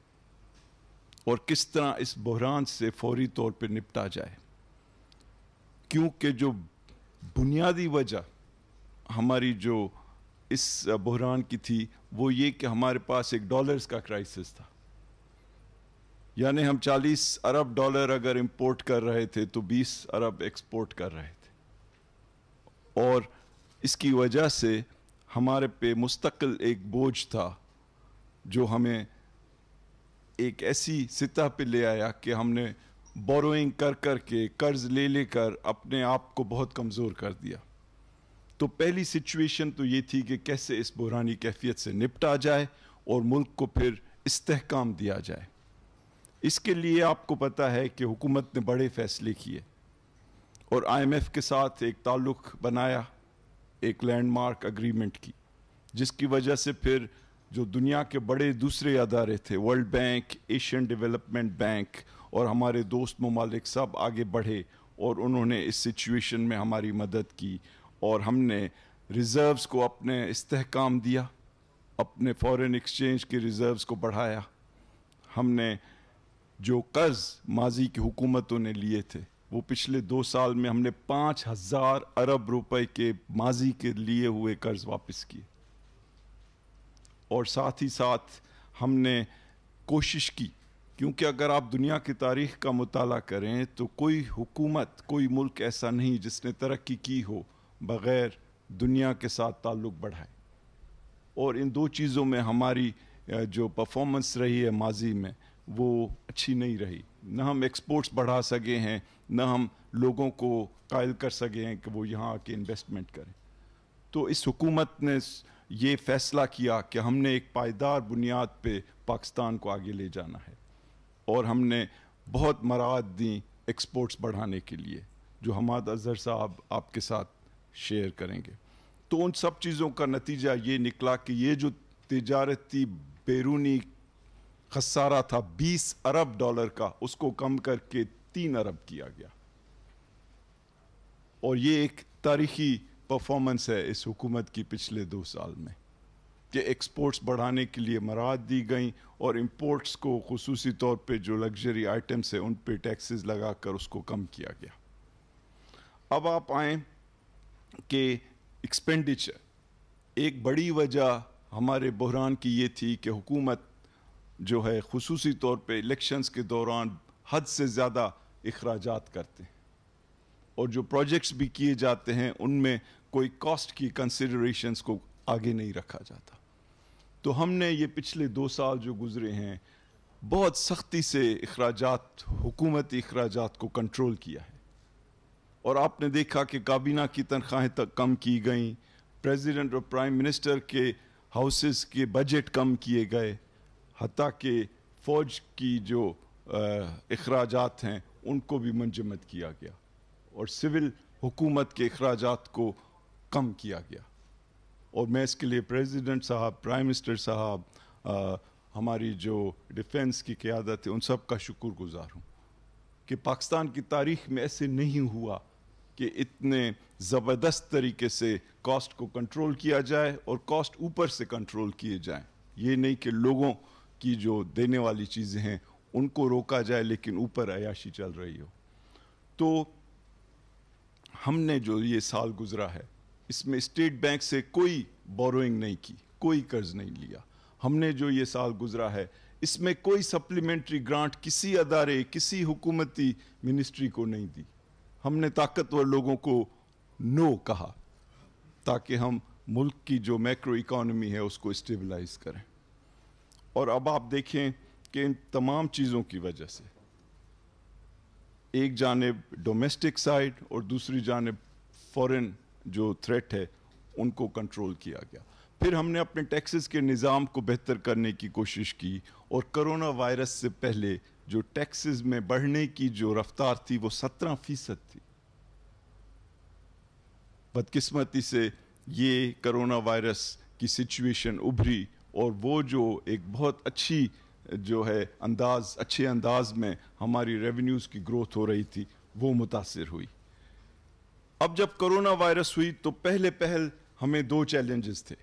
और किस तरह इस बहरान से फौरी तौर पर निपटा जाए क्योंकि जो बुनियादी वजह हमारी जो इस बहरान की थी वो ये कि हमारे पास एक डॉलर्स का क्राइसिस था यानी हम 40 अरब डॉलर अगर इंपोर्ट कर रहे थे तो 20 अरब एक्सपोर्ट कर रहे थे और इसकी वजह से हमारे पे मुस्तकिल एक बोझ था जो हमें एक ऐसी सतह पे ले आया कि हमने बोरोइंग कर कर के कर्ज ले लेकर अपने आप को बहुत कमज़ोर कर दिया तो पहली सिचुएशन तो ये थी कि कैसे इस बुरानी कैफियत से निपटा जाए और मुल्क को फिर इस्तेकाम दिया जाए इसके लिए आपको पता है कि हुकूमत ने बड़े फैसले किए और आईएमएफ के साथ एक ताल्लुक़ बनाया एक लैंडमार्क अग्रीमेंट की जिसकी वजह से फिर जो दुनिया के बड़े दूसरे अदारे थे world bank Asian development bank और हमारे दोस्त ममालिक सब आगे बढ़े और उन्होंने इस सिचुएशन में हमारी मदद की और हमने रिज़र्व्स को अपने इस्तेकाम दिया अपने फॉरेन एक्सचेंज के रिज़र्व्स को बढ़ाया हमने जो कर्ज़ माजी की हुकूमतों ने लिए थे वो पिछले दो साल में हमने पाँच हज़ार अरब रुपए के माजी के लिए हुए कर्ज़ वापस किए और साथ ही साथ हमने कोशिश की क्योंकि अगर आप दुनिया की तारीख का मताल करें तो कोई हुकूमत कोई मुल्क ऐसा नहीं जिसने तरक्की की हो बग़ैर दुनिया के साथ ताल्लुक़ बढ़ाए और इन दो चीज़ों में हमारी जो परफॉर्मेंस रही है माजी में वो अच्छी नहीं रही न हम एक्सपोर्ट्स बढ़ा सके हैं न हम लोगों को कायल कर सके हैं कि वो यहाँ आके इन्वेस्टमेंट करें तो इस हुकूमत ने ये फैसला किया कि हमने एक पायदार बुनियाद पे पाकिस्तान को आगे ले जाना है और हमने बहुत मराहत दी एक्सपोर्ट्स बढ़ाने के लिए जो हमाद अजहर साहब आपके साथ शेयर करेंगे तो उन सब चीज़ों का नतीजा ये निकला कि ये जो तजारती बैरूनी खसारा था 20 अरब डॉलर का उसको कम करके तीन अरब किया गया और ये एक तारीखी परफॉर्मेंस है इस हुकूमत की पिछले दो साल में कि एक्सपोर्ट्स बढ़ाने के लिए मराहत दी गई और इम्पोर्ट्स को खसूस तौर पे जो लग्जरी आइटम्स हैं उन पे टैक्सेस लगा कर उसको कम किया गया अब आप आए कि एक्सपेंडिचर एक बड़ी वजह हमारे बहरान की ये थी कि हुकूमत जो है खसूस तौर पे इलेक्शंस के दौरान हद से ज़्यादा अखराज करते हैं और जो प्रोजेक्ट्स भी किए जाते हैं उनमें कोई कॉस्ट की कंसिडरेशंस को आगे नहीं रखा जाता तो हमने ये पिछले दो साल जो गुजरे हैं बहुत सख्ती से अखराज हुकूमती अखराज को कंट्रोल किया है और आपने देखा कि काबीना की तनख्वाहें तक कम की गई प्रेसिडेंट और प्राइम मिनिस्टर के हाउसेस के बजट कम किए गए हती के फ़ौज की जो अखराज हैं उनको भी मंजमद किया गया और सिविल हुकूमत के अखराज को कम किया गया और मैं इसके लिए प्रेसिडेंट साहब प्राइम मिनिस्टर साहब हमारी जो डिफेंस की क्यादत है उन सब का शुक्र गुज़ार हूँ कि पाकिस्तान की तारीख में ऐसे नहीं हुआ कि इतने ज़बरदस्त तरीके से कॉस्ट को कंट्रोल किया जाए और कॉस्ट ऊपर से कंट्रोल किए जाएं ये नहीं कि लोगों की जो देने वाली चीज़ें हैं उनको रोका जाए लेकिन ऊपर अयाशी चल रही हो तो हमने जो ये साल गुज़रा है इसमें स्टेट बैंक से कोई बोरोइंग नहीं की कोई कर्ज नहीं लिया हमने जो ये साल गुजरा है इसमें कोई सप्लीमेंट्री ग्रांट किसी अदारे किसी हुकूमती मिनिस्ट्री को नहीं दी हमने ताकतवर लोगों को नो कहा ताकि हम मुल्क की जो मैक्रो इकॉनमी है उसको स्टेबलाइज करें और अब आप देखें कि इन तमाम चीज़ों की वजह से एक जानब डोमेस्टिक साइड और दूसरी जानब फॉरेन जो थ्रेट है उनको कंट्रोल किया गया फिर हमने अपने टैक्सेस के निज़ाम को बेहतर करने की कोशिश की और कोरोना वायरस से पहले जो टैक्सेस में बढ़ने की जो रफ्तार थी वो सत्रह फीसद थी बदकिस्मती से ये कोरोना वायरस की सिचुएशन उभरी और वो जो एक बहुत अच्छी जो है अंदाज अच्छे अंदाज में हमारी रेवेन्यूज़ की ग्रोथ हो रही थी वो मुतासर हुई अब जब कोरोना वायरस हुई तो पहले पहल हमें दो चैलेंजेस थे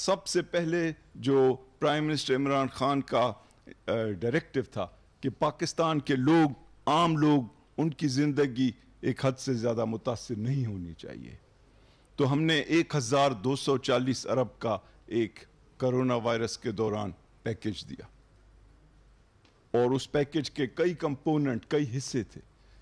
सबसे पहले जो प्राइम मिनिस्टर इमरान खान का डायरेक्टिव था कि पाकिस्तान के लोग आम लोग उनकी ज़िंदगी एक हद से ज़्यादा मुतासर नहीं होनी चाहिए तो हमने 1240 अरब का एक करोना वायरस के दौरान पैकेज दिया और उस पैकेज के कई कंपोनेंट कई हिस्से थे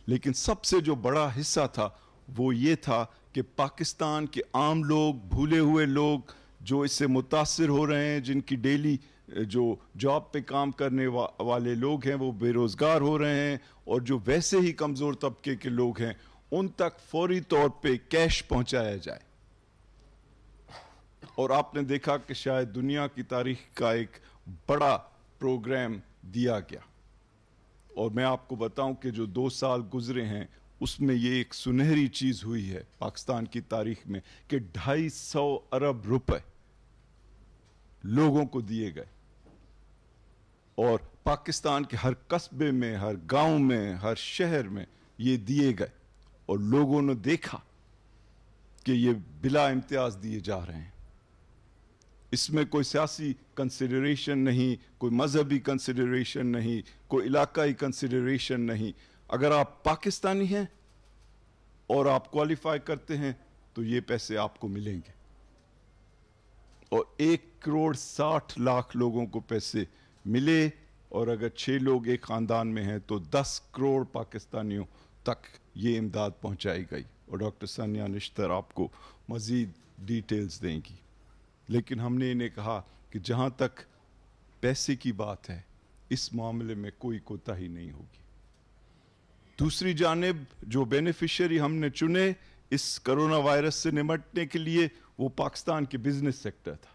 लेकिन सबसे जो बड़ा हिस्सा था वो ये था कि पाकिस्तान के आम लोग भूले हुए लोग जो इससे मुतासर हो रहे हैं जिनकी डेली जो जॉब पे काम करने वा, वाले लोग हैं वो बेरोज़गार हो रहे हैं और जो वैसे ही कमज़ोर तबके के लोग हैं उन तक फौरी तौर पे कैश पहुंचाया जाए और आपने देखा कि शायद दुनिया की तारीख का एक बड़ा प्रोग्राम दिया गया और मैं आपको बताऊं कि जो दो साल गुजरे हैं उसमें ये एक सुनहरी चीज हुई है पाकिस्तान की तारीख में कि ढाई सौ अरब रुपए लोगों को दिए गए और पाकिस्तान के हर कस्बे में हर गांव में हर शहर में ये दिए गए और लोगों ने देखा कि ये बिला इम्तियाज दिए जा रहे हैं इसमें कोई सियासी कंसिडरेशन नहीं कोई मजहबी कंसिडरेशन नहीं कोई इलाकाई कंसिडरेशन नहीं अगर आप पाकिस्तानी हैं और आप क्वालिफाई करते हैं तो ये पैसे आपको मिलेंगे और एक करोड़ साठ लाख लोगों को पैसे मिले और अगर छः लोग एक ख़ानदान में हैं तो दस करोड़ पाकिस्तानियों तक ये इमदाद पहुंचाई गई और डॉक्टर सानिया निश्तर आपको मज़ीद डिटेल्स देंगी लेकिन हमने इन्हें कहा कि जहाँ तक पैसे की बात है इस मामले में कोई कोताही नहीं होगी दूसरी जानब जो बेनिफिशरी हमने चुने इस करोना वायरस से निपटने के लिए वो पाकिस्तान के बिजनेस सेक्टर था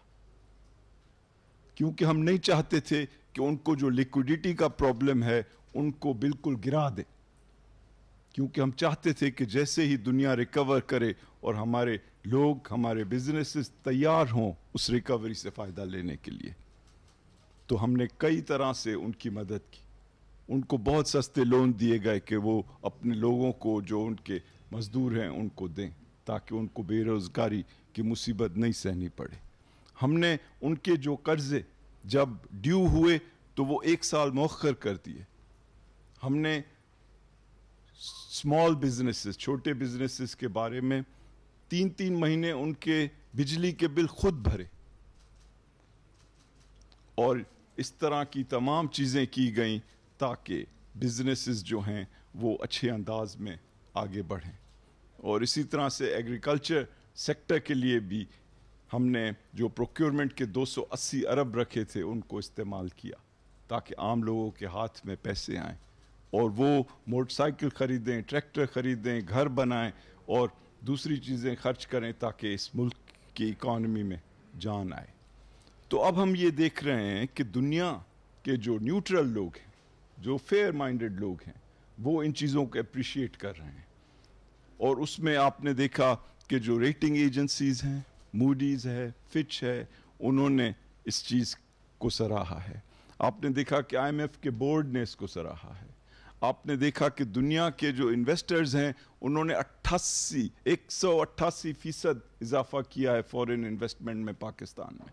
क्योंकि हम नहीं चाहते थे कि उनको जो लिक्विडिटी का प्रॉब्लम है उनको बिल्कुल गिरा दे क्योंकि हम चाहते थे कि जैसे ही दुनिया रिकवर करे और हमारे लोग हमारे बिजनेसेस तैयार हों उस रिकवरी से फ़ायदा लेने के लिए तो हमने कई तरह से उनकी मदद की उनको बहुत सस्ते लोन दिए गए कि वो अपने लोगों को जो उनके मजदूर हैं उनको दें ताकि उनको बेरोज़गारी की मुसीबत नहीं सहनी पड़े हमने उनके जो कर्ज़े जब ड्यू हुए तो वो एक साल मौखर कर दिए हमने स्मॉल बिजनेसेस छोटे बिजनेसेस के बारे में तीन तीन महीने उनके बिजली के बिल खुद भरे और इस तरह की तमाम चीज़ें की गई ताकि बिजनेसेस जो हैं वो अच्छे अंदाज में आगे बढ़ें और इसी तरह से एग्रीकल्चर सेक्टर के लिए भी हमने जो प्रोक्योरमेंट के 280 अरब रखे थे उनको इस्तेमाल किया ताकि आम लोगों के हाथ में पैसे आएँ और वो मोटरसाइकिल ख़रीदें ट्रैक्टर ख़रीदें घर बनाएं और दूसरी चीज़ें खर्च करें ताकि इस मुल्क की इकॉनमी में जान आए तो अब हम ये देख रहे हैं कि दुनिया के जो न्यूट्रल लोग हैं जो फेयर माइंडेड लोग हैं वो इन चीज़ों को अप्रिशिएट कर रहे हैं और उसमें आपने देखा कि जो रेटिंग एजेंसीज हैं मूडीज़ है फिच है उन्होंने इस चीज़ को सराहा है आपने देखा कि आईएमएफ के बोर्ड ने इसको सराहा है आपने देखा कि दुनिया के जो इन्वेस्टर्स हैं उन्होंने अट्ठासी एक सौ अट्ठासी फीसद इजाफा किया है फॉरेन इन्वेस्टमेंट में पाकिस्तान में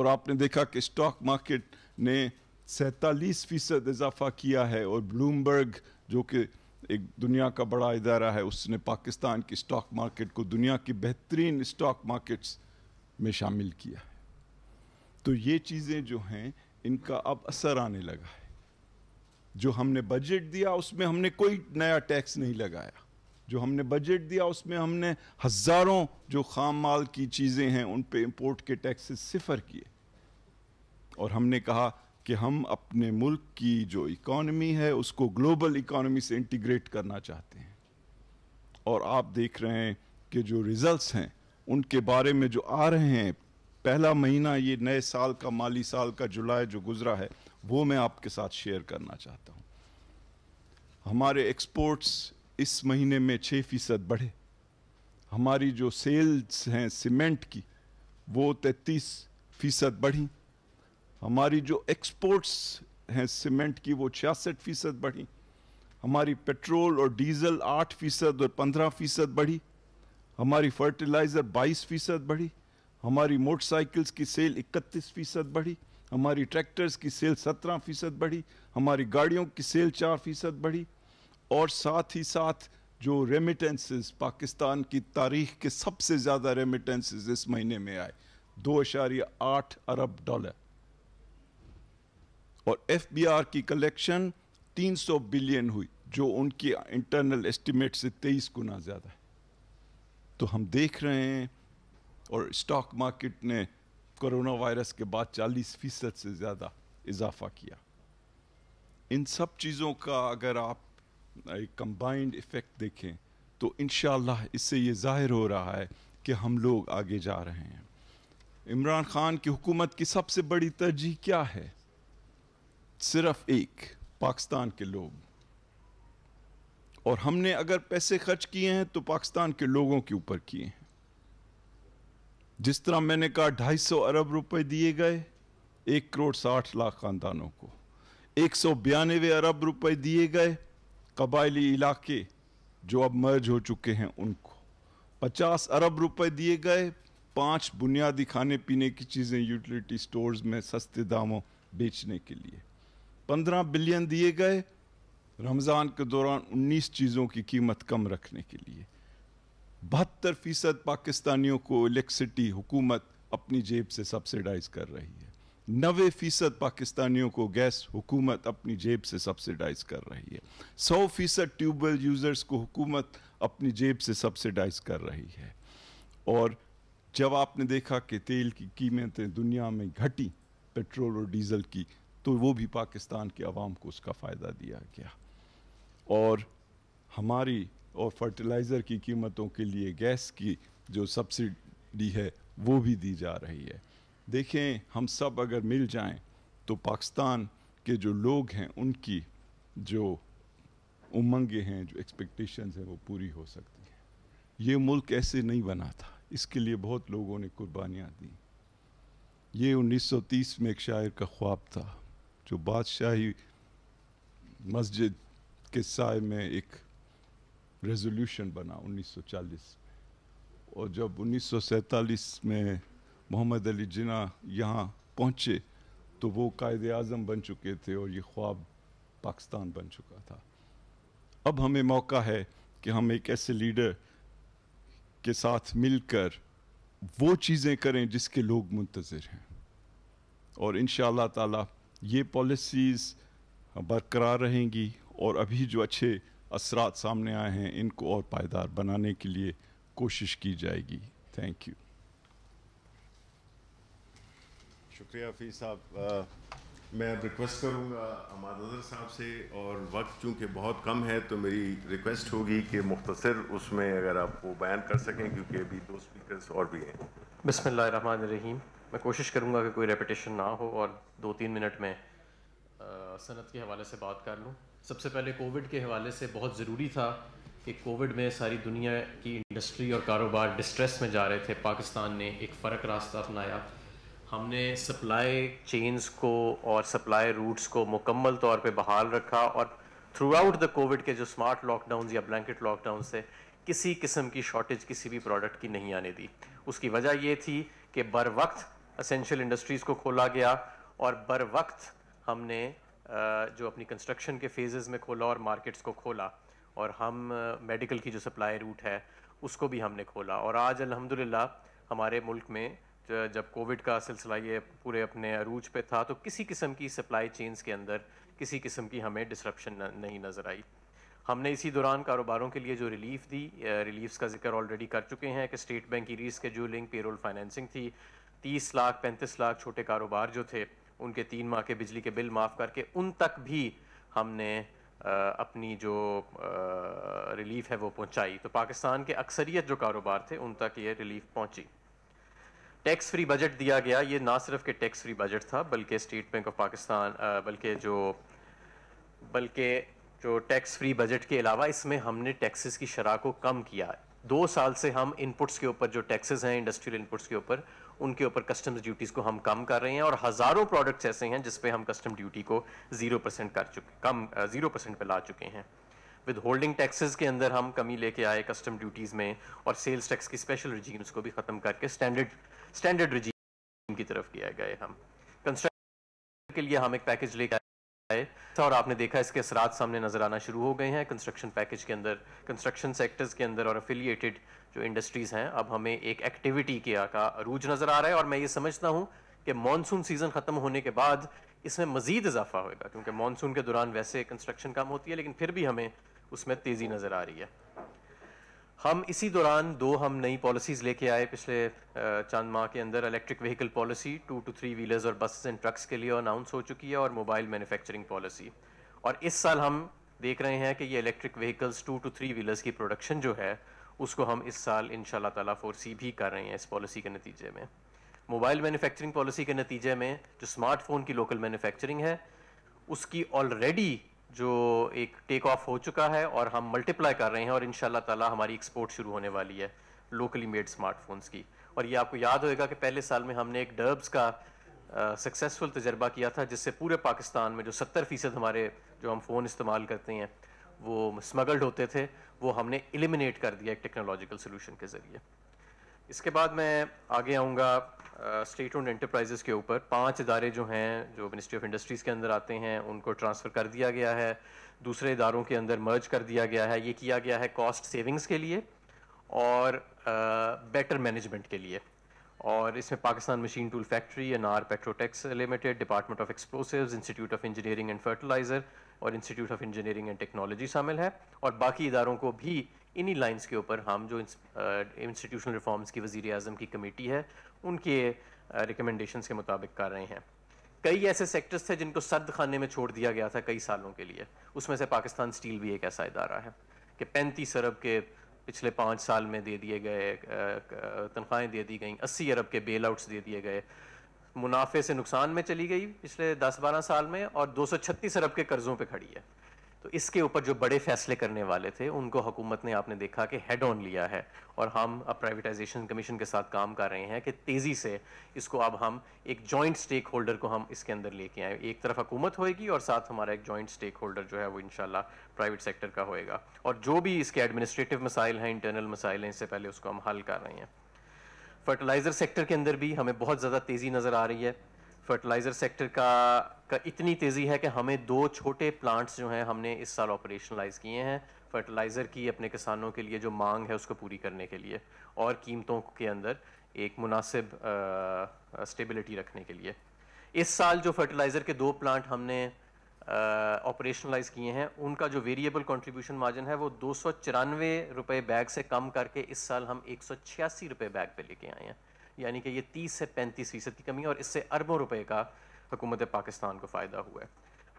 और आपने देखा कि स्टॉक मार्केट ने सैतालीस फीसद इजाफा किया है और ब्लूमबर्ग जो कि एक दुनिया का बड़ा इदारा है उसने पाकिस्तान की स्टॉक मार्केट को दुनिया की बेहतरीन स्टॉक मार्केट्स में शामिल किया है तो ये चीज़ें जो हैं इनका अब असर आने लगा है जो हमने बजट दिया उसमें हमने कोई नया टैक्स नहीं लगाया जो हमने बजट दिया उसमें हमने हज़ारों जो खाम माल की चीज़ें हैं उन पर इम्पोर्ट के टैक्सेस सिफर किए और हमने कहा कि हम अपने मुल्क की जो इकॉनमी है उसको ग्लोबल इकॉनमी से इंटीग्रेट करना चाहते हैं और आप देख रहे हैं कि जो रिजल्ट्स हैं उनके बारे में जो आ रहे हैं पहला महीना ये नए साल का माली साल का जुलाई जो गुजरा है वो मैं आपके साथ शेयर करना चाहता हूँ हमारे एक्सपोर्ट्स इस महीने में छः फीसद बढ़े हमारी जो सेल्स हैं सीमेंट की वो तैतीस फीसद बढ़ी हमारी जो एक्सपोर्ट्स हैं सीमेंट की वो छियासठ फीसद बढ़ी हमारी पेट्रोल और डीजल आठ फीसद और पंद्रह फीसद बढ़ी हमारी फर्टिलाइज़र बाईस फीसद बढ़ी हमारी मोटरसाइकिल्स की सेल इकतीस फीसद बढ़ी हमारी ट्रैक्टर्स की सेल सत्रह फीसद बढ़ी हमारी गाड़ियों की सेल चार फीसद बढ़ी और साथ ही साथ जो रेमिटेंसेस पाकिस्तान की तारीख के सबसे ज़्यादा रेमिटेंसेस इस महीने में आए दो आठ अरब डॉलर और एफबीआर की कलेक्शन 300 बिलियन हुई जो उनकी इंटरनल एस्टिमेट से 23 गुना ज़्यादा है तो हम देख रहे हैं और स्टॉक मार्केट ने कोरोना वायरस के बाद 40 फीसद से ज़्यादा इजाफा किया इन सब चीज़ों का अगर आप एक कंबाइंड इफ़ेक्ट देखें तो इन इससे ये ज़ाहिर हो रहा है कि हम लोग आगे जा रहे हैं इमरान खान की हुकूमत की सबसे बड़ी तरजीह क्या है सिर्फ एक पाकिस्तान के लोग और हमने अगर पैसे खर्च किए हैं तो पाकिस्तान के लोगों के ऊपर किए हैं जिस तरह मैंने कहा ढाई सौ अरब रुपए दिए गए एक करोड़ साठ लाख खानदानों को एक सौ बयानवे अरब रुपए दिए गए कबायली इलाके जो अब मर्ज हो चुके हैं उनको पचास अरब रुपए दिए गए पांच बुनियादी खाने पीने की चीज़ें यूटिलिटी स्टोर्स में सस्ते दामों बेचने के लिए पंद्रह बिलियन दिए गए रमज़ान के दौरान उन्नीस चीज़ों की कीमत कम रखने के लिए बहत्तर फ़ीसद पाकिस्तानियों को इलेक्ट्रिसिटी हुकूमत अपनी जेब से सब्सिडाइज कर रही है नबे फ़ीसद पाकिस्तानियों को गैस हुकूमत अपनी जेब से सब्सिडाइज कर रही है सौ फ़ीसद ट्यूबवेल यूज़र्स को हुकूमत अपनी जेब से सब्सिडाइज कर रही है और जब आपने देखा कि तेल की कीमतें दुनिया में घटी पेट्रोल और डीजल की तो वो भी पाकिस्तान के आवाम को उसका फ़ायदा दिया गया और हमारी और फर्टिलाइज़र की कीमतों के लिए गैस की जो सब्सिडी है वो भी दी जा रही है देखें हम सब अगर मिल जाएं तो पाकिस्तान के जो लोग हैं उनकी जो उमंगें हैं जो एक्सपेक्टेशंस हैं वो पूरी हो सकती हैं ये मुल्क ऐसे नहीं बना था इसके लिए बहुत लोगों ने कुर्बानियाँ दी ये 1930 में एक शायर का ख्वाब था जो बादशाही मस्जिद के साय में एक रेजोल्यूशन बना 1940 और जब 1947 में मोहम्मद अली जिना यहाँ पहुँचे तो वो कायद अज़म बन चुके थे और ये ख्वाब पाकिस्तान बन चुका था अब हमें मौका है कि हम एक ऐसे लीडर के साथ मिलकर वो चीज़ें करें जिसके लोग मुंतज़र हैं और इन ताला ये पॉलिसीज़ बरकरार रहेंगी और अभी जो अच्छे असरात सामने आए हैं इनको और पायदार बनाने के लिए कोशिश की जाएगी थैंक यू शुक्रिया फ़ी साहब मैं रिक्वेस्ट करूंगा अमाद अजहर साहब से और वक्त चूंकि बहुत कम है तो मेरी रिक्वेस्ट होगी कि मुख्तसर उसमें अगर आप वो बयान कर सकें क्योंकि अभी दो स्पीकर्स और भी हैं बसमिल्लर मैं कोशिश करूँगा कि कोई रेपिटेशन ना हो और दो तीन मिनट में सनत के हवाले से बात कर लूँ सबसे पहले कोविड के हवाले से बहुत ज़रूरी था कि कोविड में सारी दुनिया की इंडस्ट्री और कारोबार डिस्ट्रेस में जा रहे थे पाकिस्तान ने एक फ़र्क रास्ता अपनाया हमने सप्लाई चेन्स को और सप्लाई रूट्स को मुकम्मल तौर पे बहाल रखा और थ्रू आउट द कोविड के जो स्मार्ट लॉकडाउन या ब्लैंकेट लॉकडाउन से किसी किस्म की शॉर्टेज किसी भी प्रोडक्ट की नहीं आने दी उसकी वजह यह थी कि बर वक्त असेंशियल इंडस्ट्रीज़ को खोला गया और बर वक्त हमने जो अपनी कंस्ट्रक्शन के फेजेस में खोला और मार्केट्स को खोला और हम मेडिकल की जो सप्लाई रूट है उसको भी हमने खोला और आज अलहमदिल्ला हमारे मुल्क में जब कोविड का सिलसिला ये पूरे अपने अरूज पे था तो किसी किस्म की सप्लाई चेन्स के अंदर किसी किस्म की हमें डिसरप्शन नहीं नज़र आई हमने इसी दौरान कारोबारों के लिए जो रिलीफ दी रिलीफ्स का जिक्र ऑलरेडी कर चुके हैं कि स्टेट बैंक की रीस्केजूलिंग पेरोल फाइनेंसिंग थी तीस लाख पैंतीस लाख छोटे कारोबार जो थे उनके तीन माह के बिजली के बिल माफ़ करके उन तक भी हमने आ, अपनी जो आ, रिलीफ है वो पहुंचाई तो पाकिस्तान के अक्सरियत जो कारोबार थे उन तक ये रिलीफ पहुंची टैक्स फ्री बजट दिया गया ये ना सिर्फ के टैक्स फ्री बजट था बल्कि स्टेट बैंक ऑफ पाकिस्तान बल्कि जो बल्कि जो टैक्स फ्री बजट के अलावा इसमें हमने टैक्सेस की शराह को कम किया दो साल से हम इनपुट्स के ऊपर जो टैक्सेस हैं इंडस्ट्रियल इनपुट्स के ऊपर उनके ऊपर कस्टम्स ड्यूटीज़ को हम कम कर रहे हैं और हज़ारों प्रोडक्ट्स ऐसे हैं जिस पे हम कस्टम ड्यूटी को ज़ीरो परसेंट कर चुके कम ज़ीरो परसेंट पर ला चुके हैं विद होल्डिंग टैक्सेस के अंदर हम कमी लेके आए कस्टम ड्यूटीज़ में और सेल्स टैक्स की स्पेशल रिजीम्स को भी ख़त्म करके स्टैंडर्ड स्टैंडर्ड रिजीम की तरफ किया गए हम कंस्ट्रक्शन के लिए हम एक पैकेज लेके आए था और आपने देखा इसके असरा सामने नज़र आना शुरू हो गए हैं कंस्ट्रक्शन पैकेज के अंदर कंस्ट्रक्शन सेक्टर्स के अंदर और अफिलियेटेड जो इंडस्ट्रीज़ हैं अब हमें एक एक्टिविटी के का अरूज नज़र आ रहा है और मैं ये समझता हूँ कि मानसून सीज़न ख़त्म होने के बाद इसमें मज़ीद इजाफा होगा क्योंकि मानसून के दौरान वैसे कंस्ट्रक्शन काम होती है लेकिन फिर भी हमें उसमें तेज़ी नज़र आ रही है हम इसी दौरान दो हम नई पॉलिसीज़ लेके आए पिछले चंद माह के अंदर electric vehicle policy two two three wheelers और बसेस एंड ट्रक्स के लिए अनाउंस हो चुकी है और मोबाइल मैन्युफैक्चरिंग पॉलिसी और इस साल हम देख रहे हैं कि ये electric vehicles two two three wheelers की प्रोडक्शन जो है उसको हम इस साल इन ताला फोरसी भी कर रहे हैं इस पॉलिसी के नतीजे में मोबाइल मैन्युफैक्चरिंग पॉलिसी के नतीजे में जो स्मार्टफोन की लोकल मैन्युफैक्चरिंग है उसकी ऑलरेडी जो एक टेक ऑफ हो चुका है और हम मल्टीप्लाई कर रहे हैं और इन ताला हमारी एक्सपोर्ट शुरू होने वाली है लोकली मेड स्मार्टफोन्स की और ये आपको याद होएगा कि पहले साल में हमने एक डर्ब्स का सक्सेसफुल तजर्बा किया था जिससे पूरे पाकिस्तान में जो सत्तर फ़ीसद हमारे जो हम फ़ोन इस्तेमाल करते हैं वो स्मगल्ड होते थे वो हमने एलिमिनेट कर दिया एक टेक्नोलॉजिकल सोल्यूशन के ज़रिए इसके बाद मैं आगे आऊँगा स्टेट ओन्ड एंटरप्राइजेज़ के ऊपर पांच इदारे जो हैं जो मिनिस्ट्री ऑफ इंडस्ट्रीज़ के अंदर आते हैं उनको ट्रांसफ़र कर दिया गया है दूसरे इदारों के अंदर मर्ज कर दिया गया है ये किया गया है कॉस्ट सेविंग्स के लिए और बेटर uh, मैनेजमेंट के लिए और इसमें Pakistan machine tool factory N R Petrotex limited department of explosive institute of engineering and fertiliser और institute of engineering and technology शामिल है और बाकी इदारों को भी इन्हीं लाइंस के ऊपर हम जो इंस्टीट्यूशनल रिफॉर्म्स की वजीर अजम की कमेटी है उनके रिकमेंडेशन के मुताबिक कर रहे हैं कई ऐसे सेक्टर्स थे जिनको सर्द खाने में छोड़ दिया गया था कई सालों के लिए उसमें से पाकिस्तान स्टील भी एक ऐसा इदारा है कि पैंतीस अरब के पिछले पाँच साल में दे दिए गए तनख्वाहें दे दी गई अस्सी अरब के बेल आउट्स दे दिए गए मुनाफे से नुकसान में चली गई पिछले दस बारह साल में और दो सौ छत्तीस अरब के कर्ज़ों पर खड़ी है तो इसके ऊपर जो बड़े फैसले करने वाले थे उनको हुकूमत ने आपने देखा कि हेड ऑन लिया है और हम अब प्राइवेटाइजेशन कमीशन के साथ काम कर रहे हैं कि तेज़ी से इसको अब हम एक जॉइंट स्टेक होल्डर को हम इसके अंदर लेके आए एक तरफ हुकूमत होएगी और साथ हमारा एक जॉइंट स्टेक होल्डर जो है वो इनशाला प्राइवेट सेक्टर का होएगा और जो भी इसके एडमिनिस्ट्रेटिव मसाइल हैं इंटरनल मसाइल हैं इससे पहले उसको हम हल कर रहे हैं फर्टिलाइज़र सेक्टर के अंदर भी हमें बहुत ज़्यादा तेज़ी नज़र आ रही है फर्टिलाइज़र सेक्टर का का इतनी तेज़ी है कि हमें दो छोटे प्लांट्स जो हैं हमने इस साल ऑपरेशनलाइज किए हैं फर्टिलाइज़र की अपने किसानों के लिए जो मांग है उसको पूरी करने के लिए और कीमतों के अंदर एक मुनासिब स्टेबिलिटी रखने के लिए इस साल जो फर्टिलाइज़र के दो प्लांट हमने ऑपरेशनलाइज किए हैं उनका जो वेरिएबल कंट्रीब्यूशन मार्जिन है वो दो रुपए बैग से कम करके इस साल हम एक रुपए बैग पे लेके आए हैं यानी कि ये 30 से 35 फीसद की कमी है और इससे अरबों रुपए का हुकूमत पाकिस्तान को फ़ायदा हुआ है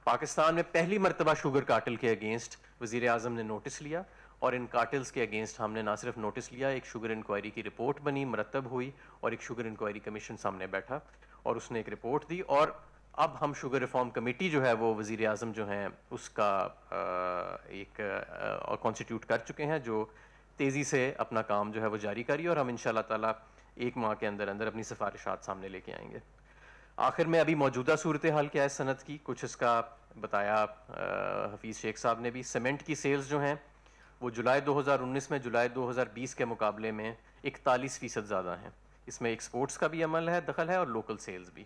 पाकिस्तान में पहली मरतबा शुगर काटल के अगेंस्ट वजीर अजम ने नोटिस लिया और इन काटल्स के अगेंस्ट हमने ना सिर्फ नोटिस लिया एक शुगर इंक्वायरी की रिपोर्ट बनी मरतब हुई और एक शुगर इंक्वायरी कमीशन सामने बैठा और उसने एक रिपोर्ट दी और अब हम शुगर रिफॉर्म कमेटी जो है वो वज़ी अजम जो हैं उसका एक कॉन्स्टिट्यूट कर चुके हैं जो तेज़ी से अपना काम जो है वो जारी करिए और हम इन तला एक माह के अंदर अंदर अपनी सिफारिशात सामने लेके आएंगे आखिर में अभी मौजूदा सूरत हाल क्या है सनत की कुछ इसका बताया हफीज़ शेख साहब ने भी सीमेंट की सेल्स जो हैं वो जुलाई 2019 में जुलाई 2020 के मुकाबले में इकतालीस फ़ीसद ज़्यादा हैं इसमें एक्सपोर्ट्स का भी अमल है दखल है और लोकल सेल्स भी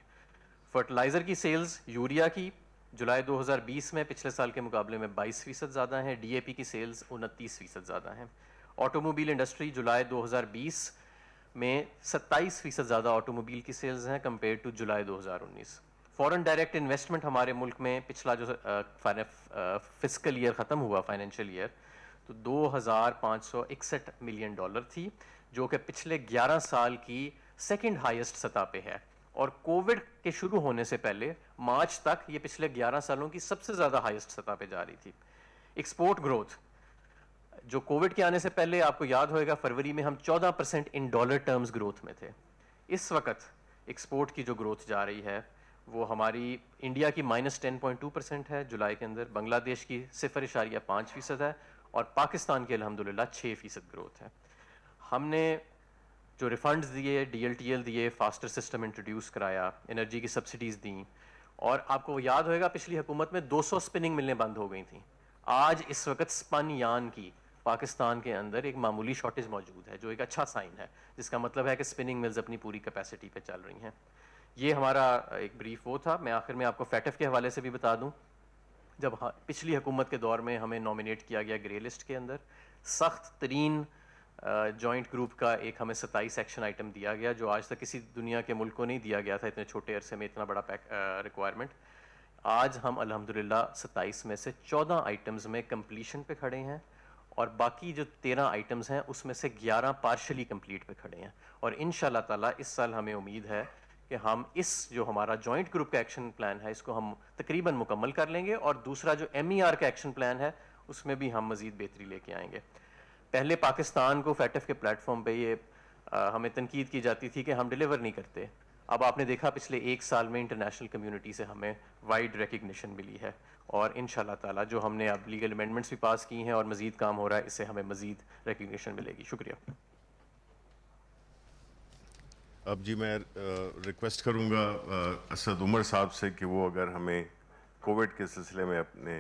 फर्टिलाइज़र की सेल्स यूरिया की जुलाई 2020 में पिछले साल के मुकाबले में 22 फ़ीसद ज़्यादा हैं डीएपी की सेल्स उनतीस फ़ीसद ज़्यादा हैं ऑटोमोबाइल इंडस्ट्री जुलाई दो में 27 फीसद ज़्यादा ऑटोमोबाइल की सेल्स हैं कंपेयर टू जुलाई 2019 फॉरेन डायरेक्ट इन्वेस्टमेंट हमारे मुल्क में पिछला जो फिजिकल ईयर ख़त्म हुआ फाइनेंशियल ईयर तो दो मिलियन डॉलर थी जो कि पिछले 11 साल की सेकंड हाईएस्ट सतह पे है और कोविड के शुरू होने से पहले मार्च तक ये पिछले 11 सालों की सबसे ज़्यादा हाईएस्ट सतह पे जा रही थी एक्सपोर्ट ग्रोथ जो कोविड के आने से पहले आपको याद होएगा फरवरी में हम 14 percent in dollar terms growth में थे इस वक्त एक्सपोर्ट की जो ग्रोथ जा रही है वो हमारी इंडिया की minus ten point two percent है जुलाई के अंदर बांग्लादेश की सिफर इशारिया पाँच फ़ीसद है और पाकिस्तान की अलहमदिल्ला छः फ़ीसद ग्रोथ है हमने जो रिफंड्स दिए एल दिए फास्टर सिस्टम इंट्रोड्यूस कराया एनर्जी की सब्सिडीज़ दी और आपको याद होएगा पिछली हुकूमत में 200 स्पिनिंग मिलने बंद हो गई थी आज इस वक्त स्पन यान की पाकिस्तान के अंदर एक मामूली शॉर्टेज मौजूद है जो एक अच्छा साइन है जिसका मतलब है कि स्पिनिंग मिल्स अपनी पूरी कैपेसिटी पर चल रही हैं ये हमारा एक ब्रीफ वो था मैं आखिर में आपको फैटफ के हवाले से भी बता दूँ जब पिछली हुकूमत के दौर में हमें नॉमिनेट किया गया ग्रे लिस्ट के अंदर सख्त तरीन जॉइंट ग्रुप का एक हमें सताईस एक्शन आइटम दिया गया जो आज तक किसी दुनिया के मुल्क को नहीं दिया गया था इतने छोटे अरसे में इतना बड़ा पैक रिक्वायरमेंट आज हम अलहमदिल्ला सत्ताईस में से चौदह आइटम्स में कम्पलीशन पे खड़े हैं और बाकी जो तेरह आइटम्स हैं उसमें से ग्यारह पार्शली कंप्लीट पे खड़े हैं और इन ताला इस साल हमें उम्मीद है कि हम इस जो हमारा जॉइंट ग्रुप का एक्शन प्लान है इसको हम तकरीबन मुकम्मल कर लेंगे और दूसरा जो एम e का एक्शन प्लान है उसमें भी हम मज़ीद बेहतरी लेके आएंगे पहले पाकिस्तान को फैटफ के प्लेटफॉर्म पर ये हमें तनकीद की जाती थी कि हम डिलीवर नहीं करते अब आपने देखा पिछले एक साल में इंटरनेशनल कम्युनिटी से हमें वाइड रिकग्निशन मिली है और इन ताला जो हमने अब लीगल अमेंडमेंट्स भी पास की हैं और मज़ीद काम हो रहा है इससे हमें मज़ीद रिकग्निशन मिलेगी शुक्रिया अब जी मैं रिक्वेस्ट करूंगा असद उमर साहब से कि वो अगर हमें कोविड के सिलसिले में अपने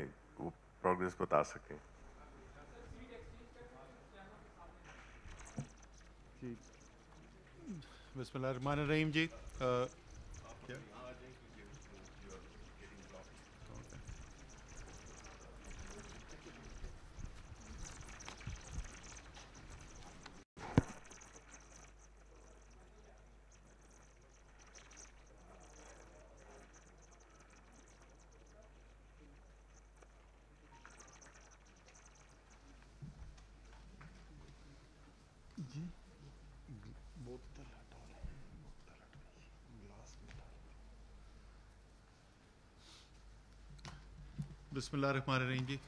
प्रोग्रेस बता सकें जी बसमान रहीम जी जी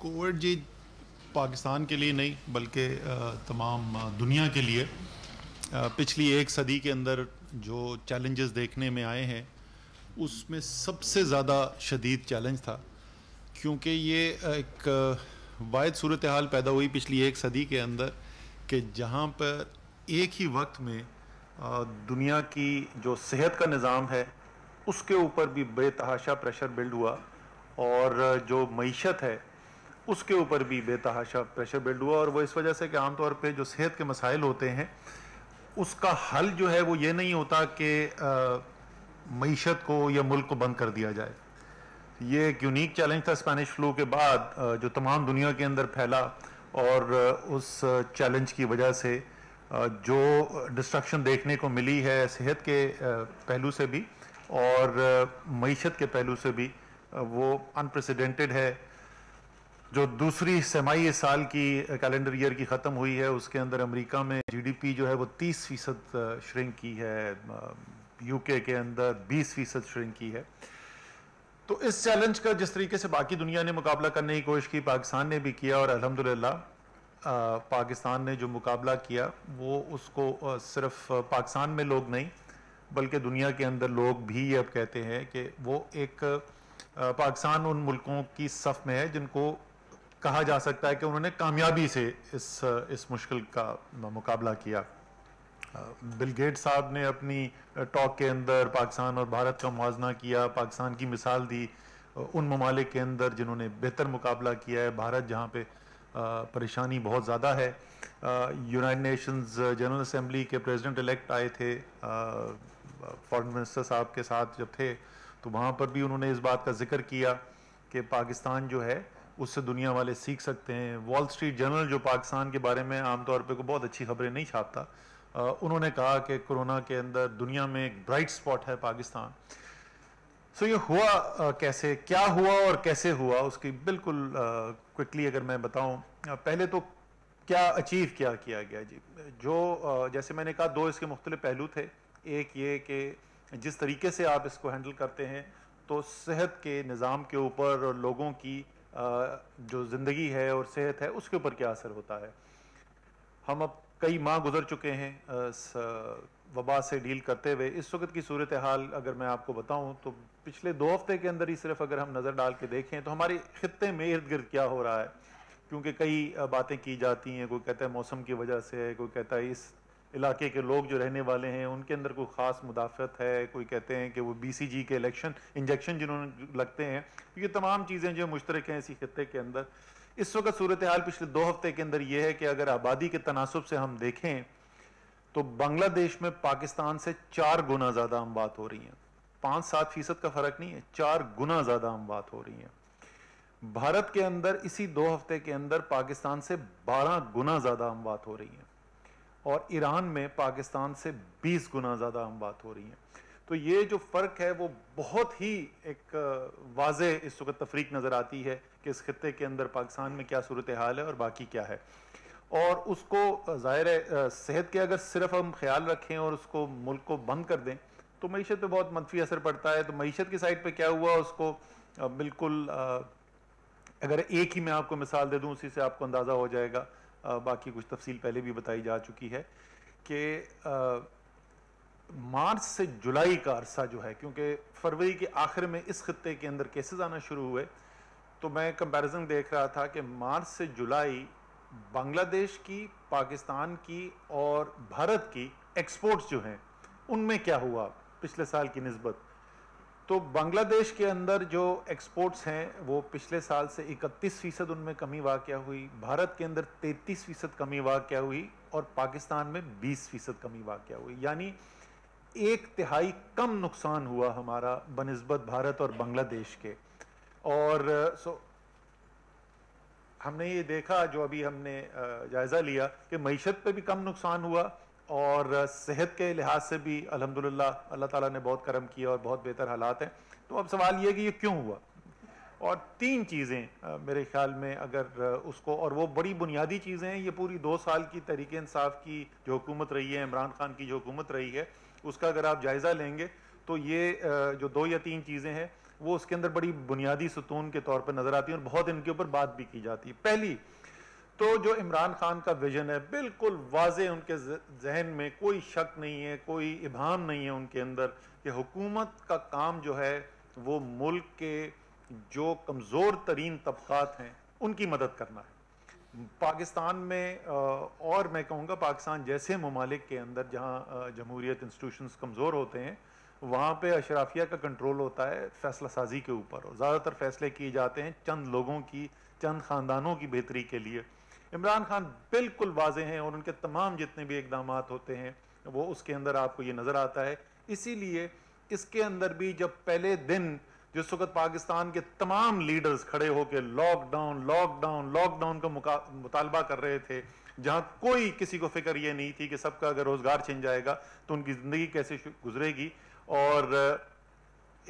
कोविड जी पाकिस्तान के लिए नहीं बल्कि तमाम दुनिया के लिए आ, पिछली एक सदी के अंदर जो चैलेंजेस देखने में आए हैं उसमें सबसे ज़्यादा शदीद चैलेंज था क्योंकि ये एक वायद सूरत हाल पैदा हुई पिछली एक सदी के अंदर कि जहाँ पर एक ही वक्त में दुनिया की जो सेहत का निज़ाम है उसके ऊपर भी बेतहाशा प्रेशर बिल्ड हुआ और जो मीशत है उसके ऊपर भी बेतहाशा प्रेशर बिल्ड हुआ और वो इस वजह से कि आमतौर पे जो सेहत के मसाइल होते हैं उसका हल जो है वो ये नहीं होता कि मीशत को या मुल्क को बंद कर दिया जाए ये एक यूनिक चैलेंज था स्पेनिश फ्लू के बाद जो तमाम दुनिया के अंदर फैला और उस चैलेंज की वजह से जो डिस्ट्रक्शन देखने को मिली है सेहत के पहलू से भी और मीशत के पहलू से भी वो अनप्रेसिडेंटेड है जो दूसरी इस साल की कैलेंडर ईयर की ख़त्म हुई है उसके अंदर अमेरिका में जीडीपी जो है वो 30 फीसद श्रिंक की है यूके के अंदर 20 फीसद श्रिंक की है तो इस चैलेंज का जिस तरीके से बाकी दुनिया ने मुकाबला करने की कोशिश की पाकिस्तान ने भी किया और अलहमदिल्ला पाकिस्तान ने जो मुकाबला किया वो उसको सिर्फ पाकिस्तान में लोग नहीं बल्कि दुनिया के अंदर लोग भी अब कहते हैं कि वो एक पाकिस्तान उन मुल्कों की सफ में है जिनको कहा जा सकता है कि उन्होंने कामयाबी से इस इस मुश्किल का मुकाबला किया बिल गेट साहब ने अपनी टॉक के अंदर पाकिस्तान और भारत का मुजना किया पाकिस्तान की मिसाल दी उन ममालिक के अंदर जिन्होंने बेहतर मुकाबला किया है भारत जहाँ पे परेशानी बहुत ज़्यादा है यूनाइटेड नेशंस जनरल असम्बली के प्रेसिडेंट इलेक्ट आए थे फॉरेन मिनिस्टर साहब के साथ जब थे तो वहाँ पर भी उन्होंने इस बात का जिक्र किया कि पाकिस्तान जो है उससे दुनिया वाले सीख सकते हैं वॉल स्ट्रीट जर्नल जो पाकिस्तान के बारे में आमतौर पर बहुत अच्छी खबरें नहीं छापता उन्होंने कहा कि कोरोना के अंदर दुनिया में एक ब्राइट स्पॉट है पाकिस्तान सो so, ये हुआ आ, कैसे क्या हुआ और कैसे हुआ उसकी बिल्कुल क्विकली अगर मैं बताऊं पहले तो क्या अचीव क्या किया गया जी जो आ, जैसे मैंने कहा दो इसके मुख्तलिफ पहलू थे एक ये कि जिस तरीके से आप इसको हैंडल करते हैं तो सेहत के निज़ाम के ऊपर और लोगों की जो ज़िंदगी है और सेहत है उसके ऊपर क्या असर होता है हम अब कई माह गुजर चुके हैं वबा से डील करते हुए इस वक्त की सूरत हाल अगर मैं आपको बताऊं तो पिछले दो हफ्ते के अंदर ही सिर्फ अगर हम नज़र डाल के देखें तो हमारे खत्े में इर्द गिर्द क्या हो रहा है क्योंकि कई बातें की जाती हैं कोई कहता है मौसम की वजह से कोई कहता है इस इलाके के लोग जो रहने वाले हैं उनके अंदर कोई ख़ास मुदाफ़त है कोई कहते हैं कि वो बीसीजी के इलेक्शन इंजेक्शन जिन्होंने लगते हैं ये तमाम चीज़ें जो मुश्तरक हैं इसी खत्े के अंदर इस वक्त सूरत हाल पिछले दो हफ्ते के अंदर ये है कि अगर आबादी के तनासब से हम देखें तो बांग्लादेश में पाकिस्तान से चार गुना ज़्यादा बात हो रही हैं पाँच सात फीसद का फ़र्क नहीं है चार गुना ज़्यादा अमवात हो रही हैं भारत के अंदर इसी दो हफ्ते के अंदर पाकिस्तान से बारह गुना ज़्यादा अमवात हो रही हैं और ईरान में पाकिस्तान से 20 गुना ज़्यादा हम बात हो रही है तो ये जो फ़र्क है वो बहुत ही एक वाज इस वक्त तफरीक नज़र आती है कि इस खत्े के अंदर पाकिस्तान में क्या सूरत हाल है और बाकी क्या है और उसको ज़ाहिर है सेहत के अगर सिर्फ हम ख्याल रखें और उसको मुल्क को बंद कर दें तो मीशत पे बहुत मनफी असर पड़ता है तो मीशत की साइड पर क्या हुआ उसको बिल्कुल अगर एक ही मैं आपको मिसाल दे दूँ उसी से आपको अंदाज़ा हो जाएगा बाकी कुछ तफसील पहले भी बताई जा चुकी है कि मार्च से जुलाई का अरसा जो है क्योंकि फरवरी के आखिर में इस खत्े के अंदर केसेस आना शुरू हुए तो मैं कंपैरिजन देख रहा था कि मार्च से जुलाई बांग्लादेश की पाकिस्तान की और भारत की एक्सपोर्ट्स जो हैं उनमें क्या हुआ पिछले साल की नस्बत तो बांग्लादेश के अंदर जो एक्सपोर्ट्स हैं वो पिछले साल से 31 फीसद उनमें कमी वाक़ हुई भारत के अंदर 33 फीसद कमी वाक़ हुई और पाकिस्तान में 20 फीसद कमी वाक़ हुई यानी एक तिहाई कम नुकसान हुआ हमारा बनस्बत भारत और बांग्लादेश के और सो हमने ये देखा जो अभी हमने जायज़ा लिया कि मीशत पे भी कम नुकसान हुआ और सेहत के लिहाज से भी अलहमदिल्ला अल्लाह ताला ने बहुत करम किया और बहुत बेहतर हालात हैं तो अब सवाल ये कि ये क्यों हुआ और तीन चीज़ें मेरे ख्याल में अगर उसको और वो बड़ी बुनियादी चीज़ें हैं ये पूरी दो साल की तरीक इंसाफ की जो हुकूमत रही है इमरान खान की जो हुकूमत रही है उसका अगर आप जायज़ा लेंगे तो ये जो दो या तीन चीज़ें हैं वो उसके अंदर बड़ी बुनियादी सतून के तौर पर नज़र आती हैं और बहुत इनके ऊपर बात भी की जाती है पहली तो जो इमरान खान का विजन है बिल्कुल वाज उनके जहन में कोई शक नहीं है कोई इबाम नहीं है उनके अंदर कि हुकूमत का काम जो है वो मुल्क के जो कमज़ोर तरीन तबक़ात हैं उनकी मदद करना है पाकिस्तान में और मैं कहूँगा पाकिस्तान जैसे ममालिक के अंदर जहाँ जमहूरियत इंस्टीट्यूशन कमज़ोर होते हैं वहाँ पे अशराफिया का कंट्रोल होता है फैसला साजी के ऊपर और ज़्यादातर फैसले किए जाते हैं चंद लोगों की चंद ख़ानदानों की बेहतरी के लिए इमरान खान बिल्कुल वाजे हैं और उनके तमाम जितने भी इकदाम होते हैं वो उसके अंदर आपको ये नज़र आता है इसीलिए इसके अंदर भी जब पहले दिन जिस वक्त पाकिस्तान के तमाम लीडर्स खड़े होकर लॉकडाउन लॉकडाउन लॉकडाउन का मुतालबा कर रहे थे जहां कोई किसी को फिक्र ये नहीं थी कि सबका अगर रोज़गार छिन जाएगा तो उनकी ज़िंदगी कैसे गुजरेगी और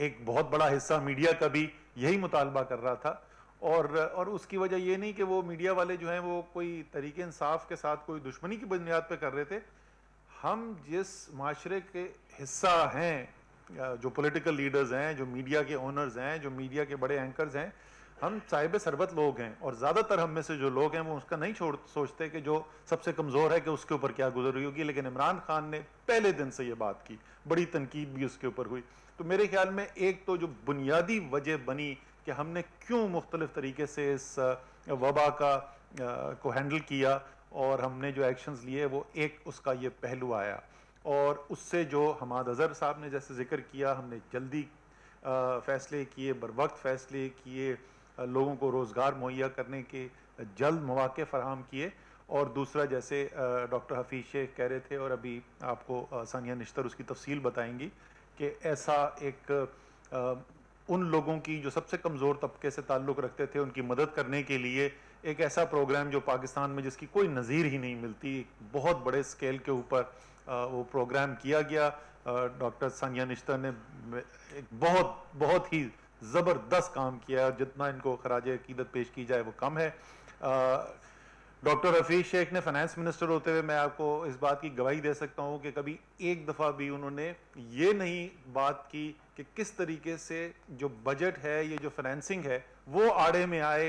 एक बहुत बड़ा हिस्सा मीडिया का भी यही मुतालबा कर रहा था और और उसकी वजह ये नहीं कि वो मीडिया वाले जो हैं वो कोई तरीके इंसाफ के साथ कोई दुश्मनी की बुनियाद पर कर रहे थे हम जिस माशरे के हिस्सा हैं जो पॉलिटिकल लीडर्स हैं जो मीडिया के ओनर्स हैं जो मीडिया के बड़े एंकर्स हैं हम साहिब सरबत लोग हैं और ज़्यादातर हम में से जो लोग हैं वो उसका नहीं छोड़ सोचते कि जो सबसे कमज़ोर है कि उसके ऊपर क्या गुजर रही होगी लेकिन इमरान खान ने पहले दिन से ये बात की बड़ी तनकीद भी उसके ऊपर हुई तो मेरे ख्याल में एक तो जो बुनियादी वजह बनी कि हमने क्यों मुख्तलिफ तरीके से इस वबा का को हैंडल किया और हमने जो एक्शंस लिए वो एक उसका ये पहलू आया और उससे जो हमाद अज़हर साहब ने जैसे ज़िक्र किया हमने जल्दी फ़ैसले किए बर वक्त फ़ैसले किए लोगों को रोज़गार मुहैया करने के जल्द मौाक़े फ़राहम किए और दूसरा जैसे डॉक्टर हफीज़ शेख कह रहे थे और अभी आपको सानिया निश्तर उसकी तफसील बताएंगी कि ऐसा एक उन लोगों की जो सबसे कमज़ोर तबके से ताल्लुक़ रखते थे उनकी मदद करने के लिए एक ऐसा प्रोग्राम जो पाकिस्तान में जिसकी कोई नज़ीर ही नहीं मिलती बहुत बड़े स्केल के ऊपर वो प्रोग्राम किया गया डॉक्टर सानिया निश्तर ने एक बहुत बहुत ही ज़बरदस्त काम किया जितना इनको खराज अकीदत पेश की जाए वो कम है डॉक्टर रफ़ी शेख ने फाइनेंस मिनिस्टर होते हुए मैं आपको इस बात की गवाही दे सकता हूँ कि कभी एक दफ़ा भी उन्होंने ये नहीं बात की कि किस तरीके से जो बजट है ये जो फाइनेंसिंग है वो आड़े में आए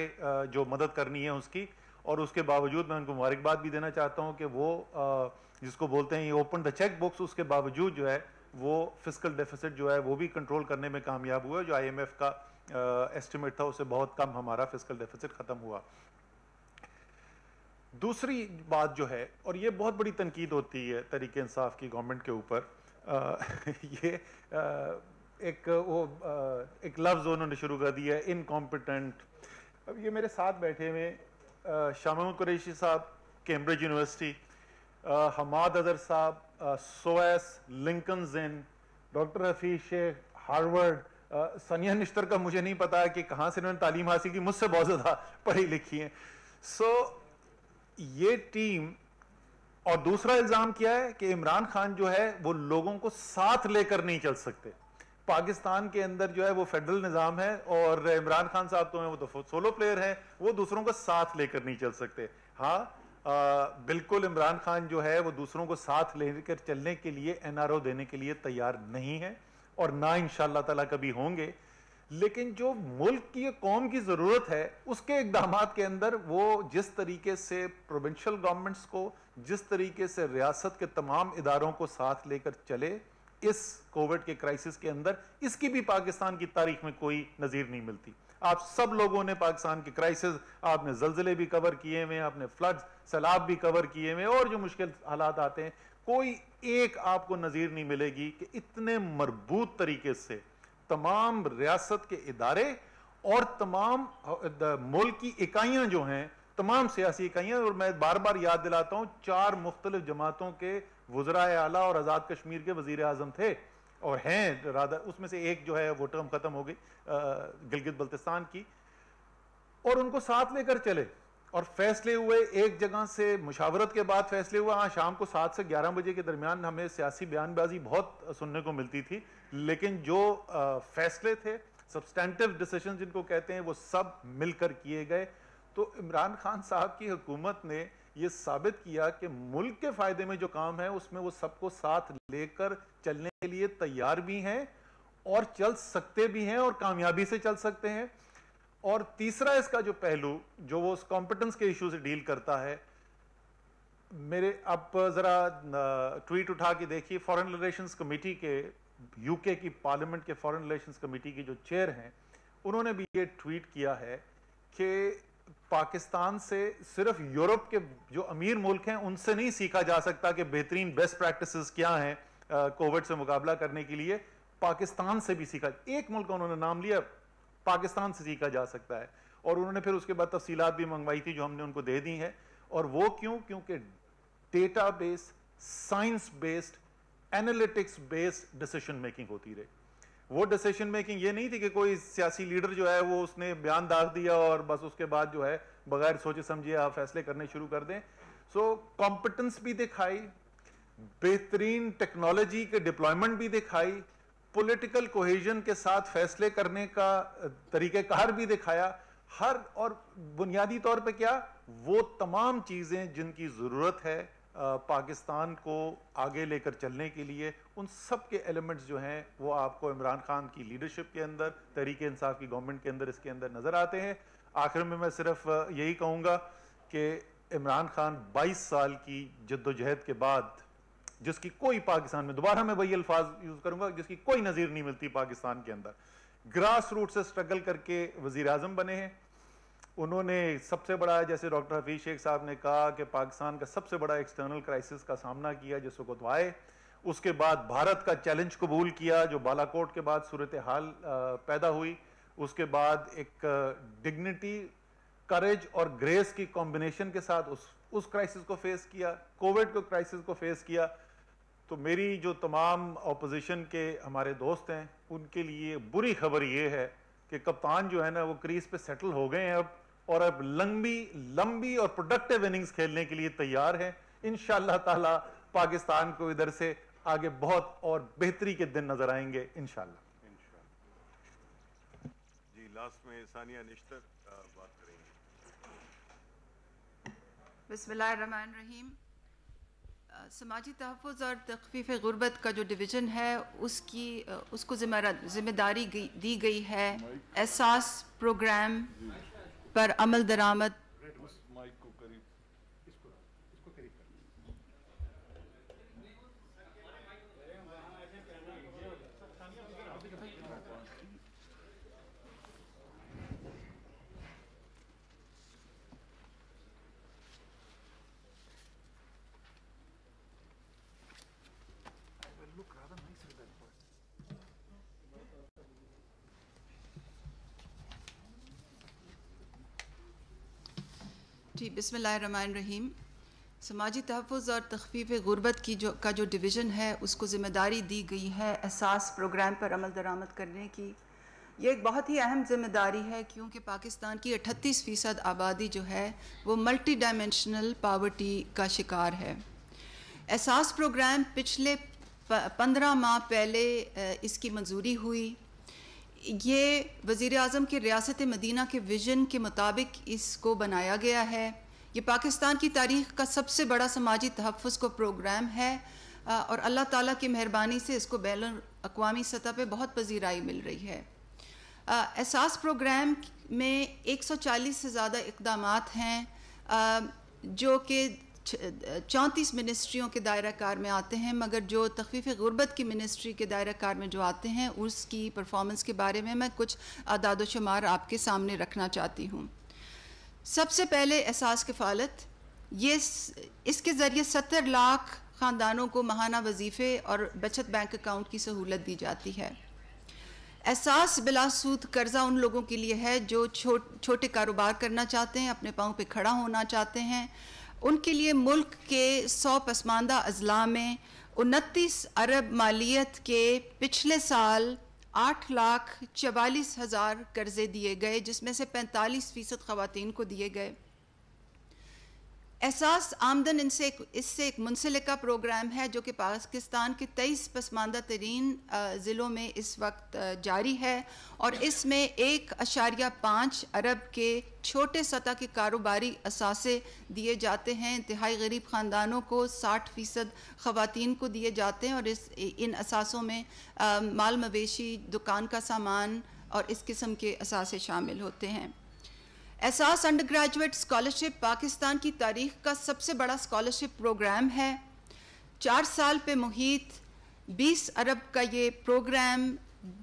जो मदद करनी है उसकी और उसके बावजूद मैं उनको मुबारकबाद भी देना चाहता हूँ कि वो जिसको बोलते हैं ये ओपन द चेक बुक्स उसके बावजूद जो है वो फिजिकल डेफिसिट जो है वो भी कंट्रोल करने में कामयाब हुआ जो आई का एस्टिमेट था उससे बहुत कम हमारा फिजिकल डेफिसिट ख़त्म हुआ दूसरी बात जो है और ये बहुत बड़ी तनकीद होती है तरीके इंसाफ की गवर्नमेंट के ऊपर ये आ, एक वो एक लफ्ज़ उन्होंने शुरू कर दिया इनकॉम्पिटेंट अब ये मेरे साथ बैठे हुए शाम कुरेशी साहब कैम्ब्रिज यूनिवर्सिटी हमाद अजहर साहब सोएस लिंकन जिन डॉक्टर हफीज शेख हार्वर्ड सनिया निश्तर का मुझे नहीं पता कि कहाँ से इन्होंने तालीम हासिल की मुझसे बहुत ज़्यादा पढ़ी लिखी है सो so, ये टीम और दूसरा इल्ज़ाम क्या है कि इमरान खान जो है वो लोगों को साथ लेकर नहीं चल सकते पाकिस्तान के अंदर जो है वो फेडरल निज़ाम है और इमरान खान साहब तो हैं वो तो सोलो प्लेयर हैं वो दूसरों का साथ लेकर नहीं चल सकते हाँ आ, बिल्कुल इमरान खान जो है वो दूसरों को साथ लेकर चलने के लिए एनआरओ देने के लिए तैयार नहीं है और ना इन ताला कभी होंगे लेकिन जो मुल्क की या कौम की ज़रूरत है उसके इकदाम के अंदर वो जिस तरीके से प्रोविंशल गवर्नमेंट्स को जिस तरीके से रियासत के तमाम इदारों को साथ लेकर चले इस कोविड के क्राइसिस के अंदर इसकी भी पाकिस्तान की तारीख में कोई नज़ीर नहीं मिलती आप सब लोगों ने पाकिस्तान के क्राइसिस आपने जलजिले भी कवर किए हुए आपने फ्लड सैलाब भी कवर किए हुए और जो मुश्किल हालात आते हैं कोई एक आपको नज़ीर नहीं मिलेगी कि इतने मरबूत तरीके से तमाम रियासत के इदारे और तमाम मुल्क की इकाइयां जो हैं तमाम सियासी इकाइयाँ और मैं बार बार याद दिलाता हूँ चार मुख्तलिफ जमातों के वज्रा आला और आज़ाद कश्मीर के वजीर अजम थे और हैं राधा उसमें से एक जो है वो टर्म ख़त्म हो गई गिलगित बल्तिस्तान की और उनको साथ लेकर चले और फैसले हुए एक जगह से मुशावरत के बाद फैसले हुए हाँ शाम को सात से ग्यारह बजे के दरमियान हमें सियासी बयानबाजी बहुत सुनने को मिलती थी लेकिन जो फैसले थे सब्सटैंटिव डिसीजन जिनको कहते हैं वो सब मिलकर किए गए तो इमरान खान साहब की हुकूमत ने यह साबित किया कि मुल्क के फ़ायदे में जो काम है उसमें वो सबको साथ लेकर चलने के लिए तैयार भी हैं और चल सकते भी हैं और कामयाबी से चल सकते हैं और तीसरा इसका जो पहलू जो वो उस कॉम्पिटेंस के इशू से डील करता है मेरे आप ज़रा ट्वीट उठा के देखिए फॉरेन रिलेशंस कमेटी के यूके की पार्लियामेंट के फॉरेन रिलेशंस कमेटी की जो चेयर हैं उन्होंने भी ये ट्वीट किया है कि पाकिस्तान से सिर्फ यूरोप के जो अमीर मुल्क हैं उनसे नहीं सीखा जा सकता कि बेहतरीन बेस्ट प्रैक्टिसेस क्या हैं कोविड से मुकाबला करने के लिए पाकिस्तान से भी सीखा एक मुल्क उन्होंने नाम लिया पाकिस्तान से सीखा जा सकता है और उन्होंने फिर उसके बाद तफसीलात भी मंगवाई थी जो हमने उनको दे दी है और वो क्यों क्योंकि data based science based analytics based decision making होती रही वो डिसीशन मेकिंग ये नहीं थी कि कोई सियासी लीडर जो है वो उसने बयान दाग दिया और बस उसके बाद जो है बगैर सोचे समझे आप फैसले करने शुरू कर दें सो so, कॉम्पिटेंस भी दिखाई बेहतरीन टेक्नोलॉजी के डिप्लॉयमेंट भी दिखाई पॉलिटिकल कोहेजन के साथ फैसले करने का तरीक़ार भी दिखाया हर और बुनियादी तौर पे क्या वो तमाम चीज़ें जिनकी ज़रूरत है पाकिस्तान को आगे लेकर चलने के लिए उन सब के एलिमेंट्स जो हैं वो आपको इमरान खान की लीडरशिप के अंदर तरीके इंसाफ की गवर्नमेंट के अंदर इसके अंदर नज़र आते हैं आखिर में मैं सिर्फ यही कहूँगा कि इमरान खान 22 साल की जद्दोजहद के बाद जिसकी कोई पाकिस्तान में दोबारा मैं वही अल्फाज यूज़ करूँगा जिसकी कोई नज़ीर नहीं मिलती पाकिस्तान के अंदर ग्रास रूट से स्ट्रगल करके वज़ी बने हैं उन्होंने सबसे बड़ा जैसे डॉक्टर हफीज शेख साहब ने कहा कि पाकिस्तान का सबसे बड़ा एक्सटर्नल क्राइसिस का सामना किया जिस वक्त उसके बाद भारत का चैलेंज कबूल किया जो बालाकोट के बाद सूरत हाल पैदा हुई उसके बाद एक डिग्निटी करेज और ग्रेस की कॉम्बिनेशन के साथ उस उस क्राइसिस को फेस किया कोविड को क्राइसिस को फेस किया तो मेरी जो तमाम अपोजिशन के हमारे दोस्त हैं उनके लिए बुरी खबर ये है कि कप्तान जो है ना वो क्रीज पे सेटल हो गए हैं अब और अब लंबी लंबी और प्रोडक्टिव इनिंग्स खेलने के लिए तैयार है इन ताला पाकिस्तान को इधर से आगे बहुत और बेहतरी के दिन नजर आएंगे इनशाला जी लास्ट में सानिया निश्तर बात करेंगे समाजी तहफ़ और तकफीफ गुरबत का जो डिवीज़न है उसकी उसको जिम्मेदारी दी गई है एहसास प्रोग्राम पर अमल दरामद बिसमीम समाजी तहफ़ और तखफीफ गुरबत की जो का जो डिवीज़न है उसको ज़िम्मेदारी दी गई है एहसास प्रोग्राम पर अमल दरामद करने की यह एक बहुत ही अहम जिम्मेदारी है क्योंकि पाकिस्तान की 38 फ़ीसद आबादी जो है वो मल्टी डायमेंशनल पावर्टी का शिकार है एहसास प्रोग्राम पिछले पंद्रह माह पहले इसकी मंजूरी हुई ये वज़ी अजम के रियासत मदीना के विज़न के मुताबिक इसको बनाया गया है ये पाकिस्तान की तारीख का सबसे बड़ा समाजी तहफ़ को प्रोग्राम है और अल्लाह ताला की मेहरबानी से इसको बैन अवी सतह पे बहुत पजीराई मिल रही है एहसास प्रोग्राम में 140 से ज़्यादा इकदाम हैं जो कि चौंतीस मिनिस्ट्रियों के दायरा कार में आते हैं मगर जो तखफीफ़ गुरबत की मिनिस्ट्री के दायरा कार में जो आते हैं उसकी परफॉर्मेंस के बारे में मैं कुछ अदादोशुमार शुमार आपके सामने रखना चाहती हूँ सबसे पहले एहसास कफालत ये इसके ज़रिए सत्तर लाख ख़ानदानों को महाना वजीफ़े और बचत बैंक अकाउंट की सहूलत दी जाती है एहसास बिलासूद कर्जा उन लोगों के लिए है जो छो, छोटे कारोबार करना चाहते हैं अपने पाँव पे खड़ा होना चाहते हैं उनके लिए मुल्क के सौ पसमानदा अजला में उनतीस अरब मालियत के पिछले साल आठ लाख चवालीस हज़ार कर्ज़े दिए गए जिसमें से पैंतालीस फ़ीसद ख़वान को दिए गए एहसास आमदन इनसे एक इससे एक मुंसलिका प्रोग्राम है जो कि पाकिस्तान के तेईस पसमानदा तरीन ज़िलों में इस वक्त जारी है और इसमें एक अशारिया पाँच अरब के छोटे सतह के कारोबारी असासे दिए जाते हैं इंतहाई गरीब ख़ानदानों को साठ फ़ीसद ख़वान को दिए जाते हैं और इस इन असासों में आ, माल मवेशी दुकान का सामान और इस किस्म के असासे शामिल होते हैं एहसास अंडर ग्रेजुएट स्कॉलरशिप पाकिस्तान की तारीख का सबसे बड़ा स्कॉलरशिप प्रोग्राम है चार साल पे मुहित 20 अरब का ये प्रोग्राम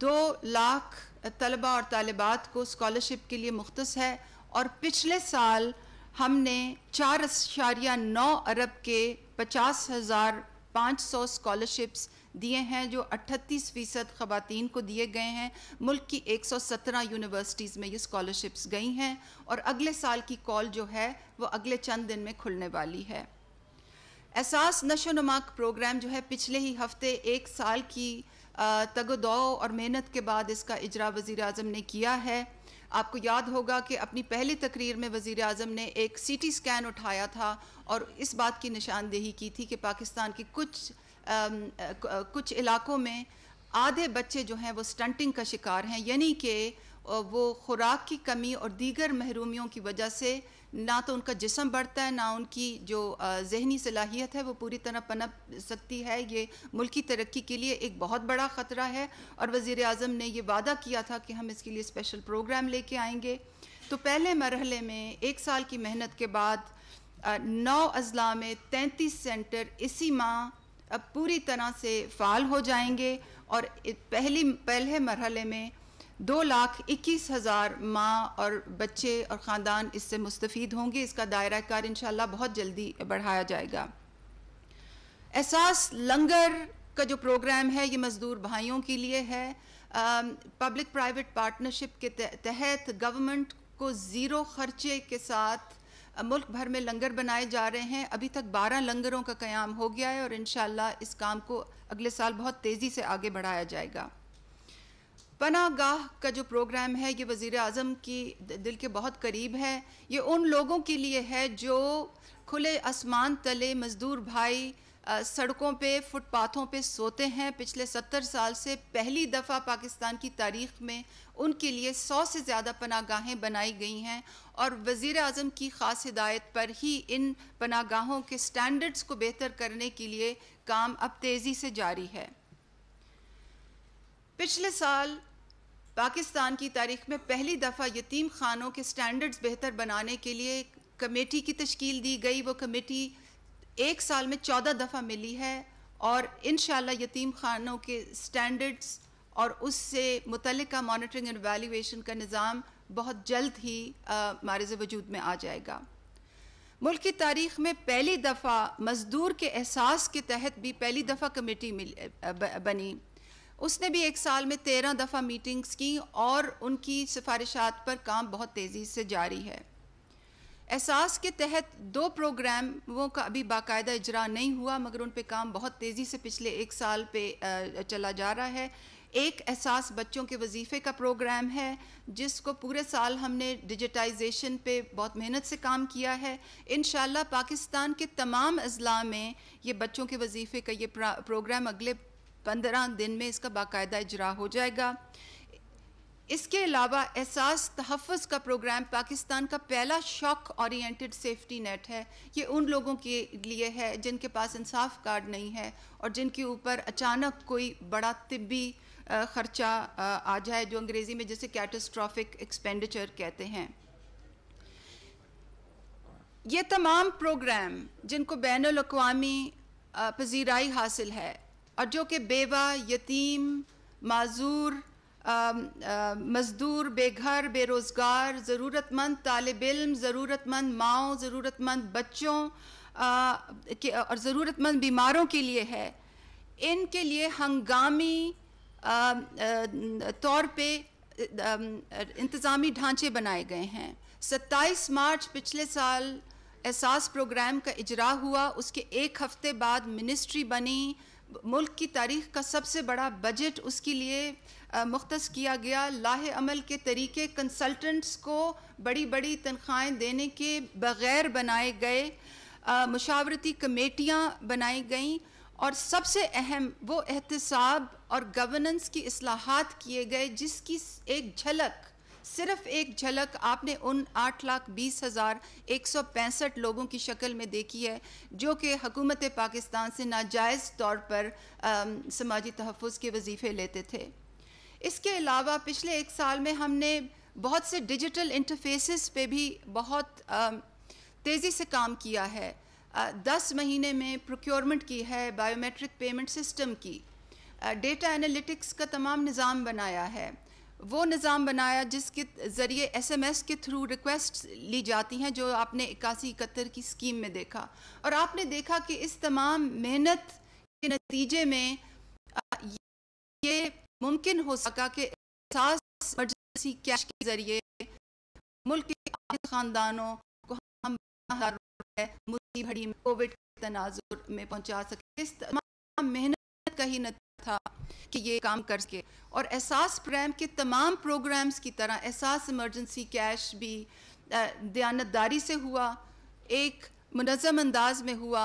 दो लाख तलबा और तलबात को स्कॉलरशिप के लिए मुख्त है और पिछले साल हमने चार अशारिया नौ अरब के पचास हज़ार पाँच सौ स्कॉलरशिप्स दिए हैं जो 38 फ़ीसद ख़वान को दिए गए हैं मुल्क की 117 यूनिवर्सिटीज़ में ये स्कॉलरशिप्स गई हैं और अगले साल की कॉल जो है वो अगले चंद दिन में खुलने वाली है एहसास नशो नमाक प्रोग्राम जो है पिछले ही हफ्ते एक साल की तगदो और मेहनत के बाद इसका इजरा वज़ी अजम ने किया है आपको याद होगा कि अपनी पहली तकरीर में वज़ी अजम ने एक सी टी स्कैन उठाया था और इस बात की निशानदेही की थी कि पाकिस्तान की कुछ Um, uh, uh, कुछ इलाकों में आधे बच्चे जो हैं वो स्टंटिंग का शिकार हैं यानी कि uh, वो खुराक की कमी और दीगर महरूमियों की वजह से ना तो उनका जिसम बढ़ता है ना उनकी जो जहनी सलाहियत है वो पूरी तरह पनप सकती है ये मुल्क की तरक्की के लिए एक बहुत बड़ा ख़तरा है और वज़ी अजम ने यह वादा किया था कि हम इसके लिए स्पेशल प्रोग्राम लेके आएंगे तो पहले मरहले में एक साल की मेहनत के बाद नौ अजला में तैंतीस सेंटर इसी माह अब पूरी तरह से फ़ाल हो जाएंगे और पहली पहले मरहले में दो लाख इक्कीस हज़ार माँ और बच्चे और ख़ानदान इससे मुस्तफ़ होंगे इसका दायरा कार इन बहुत जल्दी बढ़ाया जाएगा एहसास लंगर का जो प्रोग्राम है ये मज़दूर भाइयों के लिए है पब्लिक प्राइवेट पार्टनरशिप के तहत गवर्नमेंट को ज़ीरो ख़र्चे के साथ मुल्क भर में लंगर बनाए जा रहे हैं अभी तक 12 लंगरों का क्याम हो गया है और इन इस काम को अगले साल बहुत तेज़ी से आगे बढ़ाया जाएगा पना गाह का जो प्रोग्राम है ये वज़ी अजम की दिल के बहुत करीब है ये उन लोगों के लिए है जो खुले आसमान तले मज़दूर भाई आ, सड़कों पे फुटपाथों पे सोते हैं पिछले सत्तर साल से पहली दफ़ा पाकिस्तान की तारीख में उनके लिए सौ से ज़्यादा पनागाहें बनाई गई हैं और वज़ी अजम की ख़ास हिदायत पर ही इन पनागाहों के स्टैंडर्ड्स को बेहतर करने के लिए काम अब तेज़ी से जारी है पिछले साल पाकिस्तान की तारीख में पहली दफ़ा यतीम खानों के स्टैंडर्ड्स बेहतर बनाने के लिए कमेटी की तश्कील दी गई वो कमेटी एक साल में चौदह दफ़ा मिली है और इन यतीम खानों के स्टैंडर्ड्स और उससे मुतल मॉनिटरिंग एंड वैल्यूशन का निज़ाम बहुत जल्द ही मारज वजूद में आ जाएगा मुल्क की तारीख में पहली दफ़ा मज़दूर के एहसास के तहत भी पहली दफ़ा कमेटी मिल बनी उसने भी एक साल में तेरह दफ़ा मीटिंग्स की और उनकी सिफारिशात पर काम बहुत तेज़ी से जारी है एहसास के तहत दो प्रोग्रामों का अभी बाकायदा इजरा नहीं हुआ मगर उन पर काम बहुत तेज़ी से पिछले एक साल पे चला जा रहा है एक एहसास बच्चों के वजीफ़े का प्रोग्राम है जिसको पूरे साल हमने डिजिटाइजेशन पे बहुत मेहनत से काम किया है इन पाकिस्तान के तमाम अजला में ये बच्चों के वजीफ़े का ये प्रोग्राम अगले पंद्रह दिन में इसका बाकायदा इजरा हो जाएगा इसके अलावा एहसास तहफ़ का प्रोग्राम पाकिस्तान का पहला शॉक ओरिएंटेड सेफ्टी नेट है ये उन लोगों के लिए है जिनके पास इंसाफ कार्ड नहीं है और जिनके ऊपर अचानक कोई बड़ा तिब्बी ख़र्चा आ जाए जो अंग्रेज़ी में जैसे कैटस्ट्रॉफिक एक्सपेंडिचर कहते हैं ये तमाम प्रोग्राम जिनको बैन अवी पजीराई हासिल है और जो कि बेवा यतीम माजूर मजदूर बेघर बेरोज़गार ज़रूरतमंद तालब इम ज़रूरतमंद माओ ज़रूरतमंद बच्चों आ, के और ज़रूरतमंद बीमारों के लिए है इनके लिए हंगामी तौर पे इंतज़ामी ढांचे बनाए गए हैं 27 मार्च पिछले साल एहसास प्रोग्राम का इजरा हुआ उसके एक हफ्ते बाद मिनिस्ट्री बनी मुल्क की तारीख का सबसे बड़ा बजट उसके लिए मुख्त किया गया लाहे अमल के तरीके कंसल्टेंट्स को बड़ी बड़ी तनख्वाहें देने के बग़ैर बनाए गए मुशावरती कमेटियाँ बनाई गईं और सबसे अहम वो एहतसाब और गवर्नेंस की असलाहत किए गए जिसकी एक झलक सिर्फ एक झलक आपने उन आठ लाख बीस हज़ार एक सौ पैंसठ लोगों की शक्ल में देखी है जो कि हकूमत पाकिस्तान से नाजायज़ तौर पर समाजी तहफ़ के वजीफ़े लेते थे इसके अलावा पिछले एक साल में हमने बहुत से डिजिटल इंटरफेसिस पे भी बहुत तेज़ी से काम किया है दस महीने में प्रोक्योरमेंट की है बायोमेट्रिक पेमेंट सिस्टम की डेटा एनालिटिक्स का तमाम निज़ाम बनाया है वो निज़ाम बनाया जिसके ज़रिए एसएमएस के थ्रू रिक्वेस्ट ली जाती हैं जो आपने इक्यासी इकहत्तर की स्कीम में देखा और आपने देखा कि इस तमाम मेहनत के नतीजे में ये मुमकिन हो सका कि कैश के ज़रिए मुल्क के खानदानों को हम की घड़ी में कोविड के तनाजुर में पहुंचा सके इस मेहनत का ही नतीजा था कि ये काम कर सके और एहसास प्रैम के तमाम प्रोग्राम्स की तरह एहसास इमरजेंसी कैश भी दयानतदारी से हुआ एक मनज़म अंदाज में हुआ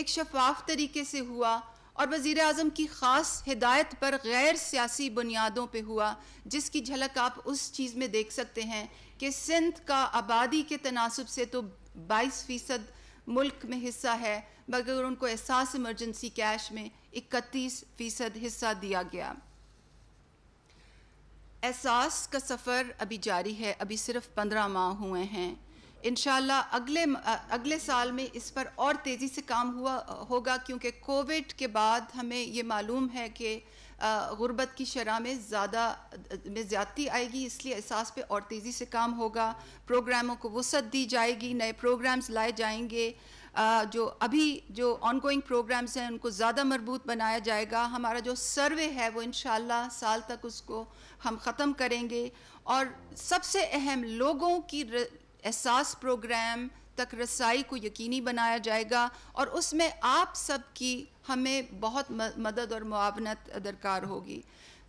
एक शफाफ तरीके से हुआ और वज़ी अजम की ख़ास हिदायत पर गैर सियासी बुनियादों पर हुआ जिसकी झलक आप उस चीज़ में देख सकते हैं कि सिंध का आबादी के तनासब से तो बाईस फ़ीसद मुल्क में हिस्सा है मगर उनको एहसास इमरजेंसी कैश में इकतीस फीसद हिस्सा दिया गया एहसास का सफ़र अभी जारी है अभी सिर्फ पंद्रह माह हुए हैं इन अगले अगले साल में इस पर और तेज़ी से काम हुआ होगा क्योंकि कोविड के बाद हमें ये मालूम है कि गुर्बत की शरह में ज़्यादा में ज़्यादती आएगी इसलिए एहसास पे और तेज़ी से काम होगा प्रोग्रामों को वसत दी जाएगी नए प्रोग्राम्स लाए जाएंगे जो अभी जो ऑनगोइंग प्रोग्राम्स हैं उनको ज़्यादा मजबूत बनाया जाएगा हमारा जो सर्वे है वो इन साल तक उसको हम ख़त्म करेंगे और सबसे अहम लोगों की एहसास प्रोग्राम तक रसाई को यकीनी बनाया जाएगा और उसमें आप सब की हमें बहुत मदद और मुआवनत दरकार होगी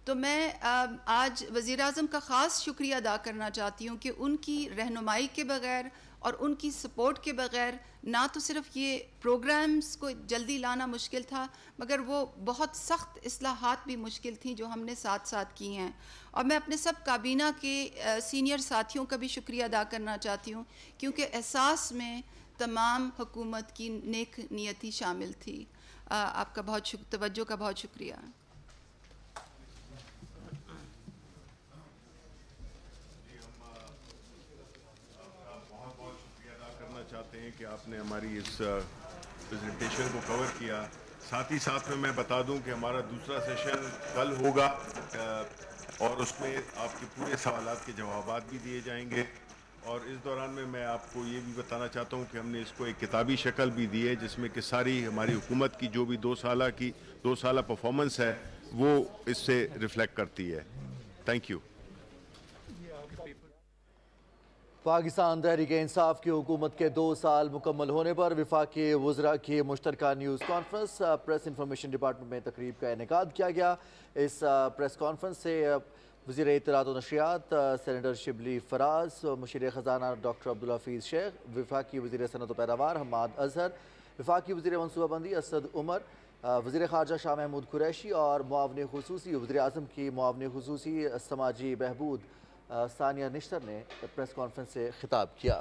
तो मैं आज वज़ी अजम का ख़ास शुक्रिया अदा करना चाहती हूँ कि उनकी रहनुमाई के बग़ैर और उनकी सपोर्ट के बग़ैर ना तो सिर्फ ये प्रोग्राम्स को जल्दी लाना मुश्किल था मगर वो बहुत सख्त असलाहत भी मुश्किल थी जो हमने साथ साथ की हैं और मैं अपने सब काबीना के सीनियर साथियों का भी शुक्रिया अदा करना चाहती हूँ क्योंकि एहसास में तमाम हुकूमत की नेक नियति शामिल थी आपका बहुत शुक्र तवज्जो का बहुत शुक्रिया चाहते हैं कि आपने हमारी इस प्रेजेंटेशन को कवर किया साथ ही साथ में मैं बता दूं कि हमारा दूसरा सेशन कल होगा और उसमें आपके पूरे सवाल के जवाब भी दिए जाएंगे और इस दौरान में मैं आपको ये भी बताना चाहता हूँ कि हमने इसको एक किताबी शक्ल भी दी है जिसमें कि सारी हमारी हुकूमत की जो भी दो साल की दो साल परफॉर्मेंस है वो इससे रिफ्लेक्ट करती है थैंक यू पाकिस्तान तहरीक इंसाफ की हुकूमत के दो साल मुकम्मल होने पर विफाक वजरा की मुश्तर news conference press information department में तकरीब का इनका किया गया इस प्रेस कॉन्फ्रेंस से वजीर इतरात नशियात सैनटर शिबली फराज मुशीर ख़जाना डॉक्टर अब्दुल्फीज़ शेख विफाक वजी सनत पैदावार हमाद अजहर विफाक वजी मनसूबाबंदी असद उमर वजी खारजा शाह महमूद कुरैशी और मुआवन खसूसी वजी अजम की मुआवन खसूसी समाजी बहबूद सानिया निश्तर ने प्रेस कॉन्फ्रेंस से खिताब किया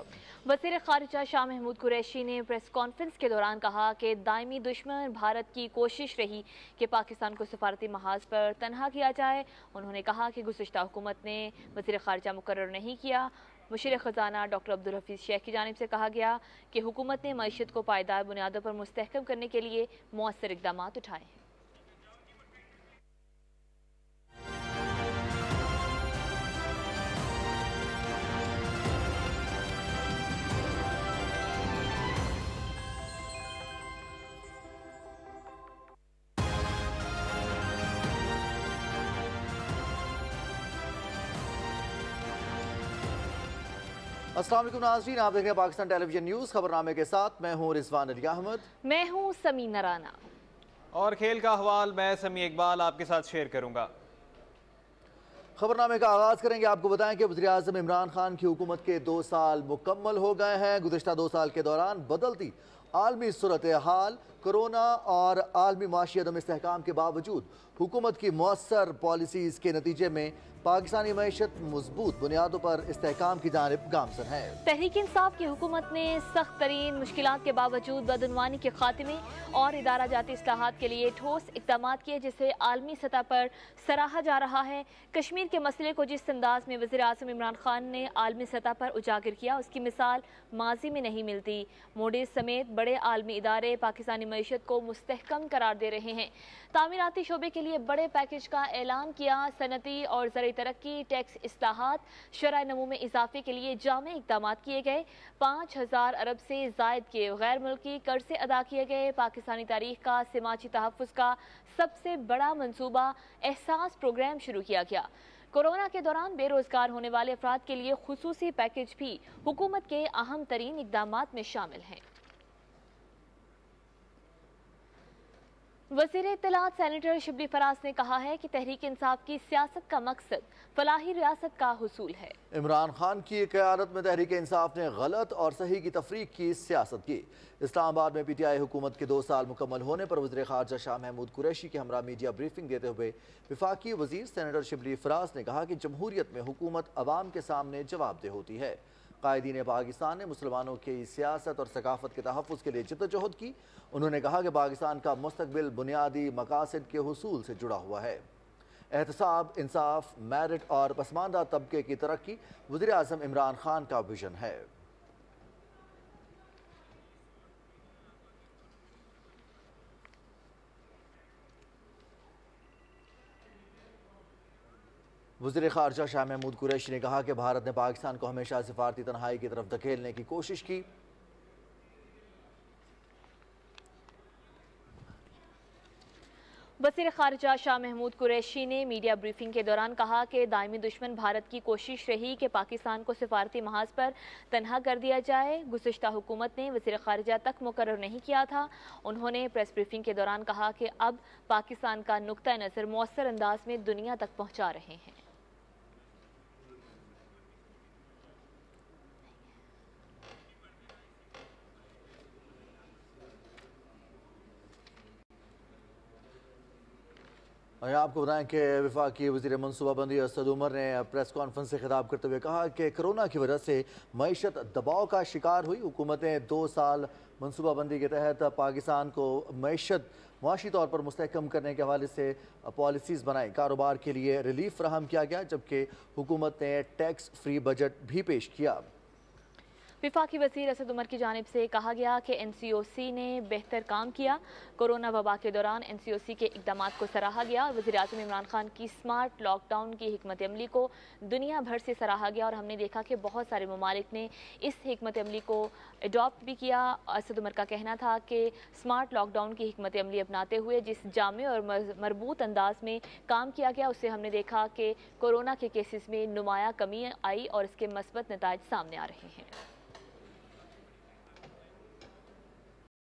वजीर खारजा शाह महमूद कुरैशी ने प्रेस कॉन्फ्रेंस के दौरान कहा कि दायमी दुश्मन भारत की कोशिश रही कि पाकिस्तान को सफारती महाज पर तनहा किया जाए उन्होंने कहा कि गुजशत हुकूमत ने वजी खारजा मुकर नहीं किया मुशीर ख़जाना डॉक्टर अब्दुल हफीज़ शेख की जानब से कहा गया कि हुकूमत ने मीशत को पायदार बुनियादों पर मुस्तकम करने के लिए मौसर इकदाम उठाए हैं असलम नाजरीन आप देख रहे हैं पाकिस्तान टेलीविजन न्यूज़ खबरनामे के साथ मैं हूँ रिजवान अली अहमद मैं हूँ समीना राना और खेल का हवाल मैं समी इकबाल आपके साथ शेयर करूंगा खबरनामे का आगाज़ करेंगे आपको बताएं कि वजी अजम इमरान खान की हुकूमत के दो साल मुकम्मल हो गए हैं गुजशत दो साल के दौरान बदलती आलमी सूरत हाल कोरोना और आलमी माशी अदम इसकाम के बावजूद हुकूमत की मौसर पॉलिसीज़ के नतीजे में पाकिस्तानी मीशत मजबूत बुनियादों पर इसकाम की जानब गामसन है तहरीक इंसाफ की हुकूमत ने सख्त तरीन मुश्किल के बावजूद बदनवानी के खात्मे और इदारा जाती असलाहत के लिए ठोस इकदाम किए जिसे आलमी सतह पर सराहा जा रहा है कश्मीर के मसले को जिस अंदाज में वजी अजम इमरान खान ने आलमी सतह पर उजागर किया उसकी मिसाल माजी में नहीं मिलती मोडे समेत बड़े आलमी इदारे पाकिस्तानी मीशत को मुस्तकम करार दे रहे हैं तमीराती शोबे के लिए बड़े पैकेज का ऐलान किया सनती और ज़र तरक्की टैक्स असलाहत शराह नमू में इजाफे के लिए जाम इकदाम किए गए पाँच हज़ार अरब से जायद के गैर मुल्की कर्जे अदा किए गए पाकिस्तानी तारीख का समाजी तहफ़ का सबसे बड़ा मनसूबा एहसास प्रोग्राम शुरू किया गया कोरोना के दौरान बेरोजगार होने वाले अफराद के लिए खसूसी पैकेज भी हुकूमत के अहम तरीन इकदाम में शामिल हैं वजीर इतलात सैनिटर शिबली फराज ने कहा है कि तहरीक इंसाफ की सियासत का मकसद फलाही रियासत का हसूल है इमरान खान की क्यादत में तहरीक इंसाफ ने गलत और सही की तफरीक की सियासत की इस्लामाबाद में पी टी आई हुकूमत के दो साल मुकम्मल होने पर वजर खारजा शाह महमूद कुरैशी के हमरा मीडिया ब्रीफिंग देते हुए विफाकी वजीर सैनिटर शिबली फराज ने कहा कि जमहूरियत में हुकूमत आवाम के सामने जवाबदेह होती है कायदीन पाकिस्तान ने मुसलमानों की सियासत और सकाफत के तहफ़ के लिए जदोजहद की उन्होंने कहा कि पाकिस्तान का मुस्तबिल बुनियादी मकासद के हसूल से जुड़ा हुआ है एहतसाब इंसाफ मेरिट और पसमानदा तबके की तरक्की वजी अजम इमरान खान का विजन है वजी खारजा शाह महमूद कुरैश ने कहा कि भारत ने पाकिस्तान को हमेशा सिफारती तनहाई की तरफ धकेलने की कोशिश की वजीर खारजा शाह महमूद कुरैशी ने मीडिया ब्रीफिंग के दौरान कहा कि दायमी दुश्मन भारत की कोशिश रही कि पाकिस्तान को सिफारती महाज पर तनहा कर दिया जाए गुजशत हुकूमत ने वजी खारजा तक मुकर नहीं किया था उन्होंने प्रेस ब्रीफिंग के दौरान कहा कि अब पाकिस्तान का नुक़ नज़र मौसर अंदाज में दुनिया तक पहुँचा रहे हैं और आपको बताएं कि विफाक की वजी मनसूबाबंदी असद उमर ने प्रेस कॉन्फ्रेंस से खिताब करते हुए कहा कि कोरोना की वजह से मीशत दबाव का शिकार हुई हुकूमतें दो साल मनसूबाबंदी के तहत पाकिस्तान को मीशत मुशी तौर पर मुस्कम करने के हवाले से पॉलिसीज़ बनाई कारोबार के लिए रिलीफ फ्राहम किया गया जबकि हुकूमत ने टैक्स फ्री बजट भी पेश किया विफाकी वजीर असद उमर की जानब से कहा गया कि एन सी ओ सी ने बेहतर काम किया कोरोना वबा के दौरान एन सी ओ सी के इकदाम को सराहा गया और वजी अजम इमरान खान की स्मार्ट लॉकडाउन की हमत अमली को दुनिया भर से सराहा गया और हमने देखा कि बहुत सारे ममालिक ने इस हमत अमली को एडॉप्ट भी किया असद उमर का कहना था कि स्मार्ट लॉकडाउन की हमत अमली अपनाते हुए जिस जामे और मरबूत अंदाज में काम किया गया उससे हमने देखा कि कोरोना के केसेस में नुमाया कमी आई और इसके मस्बत नतज सामने आ रहे हैं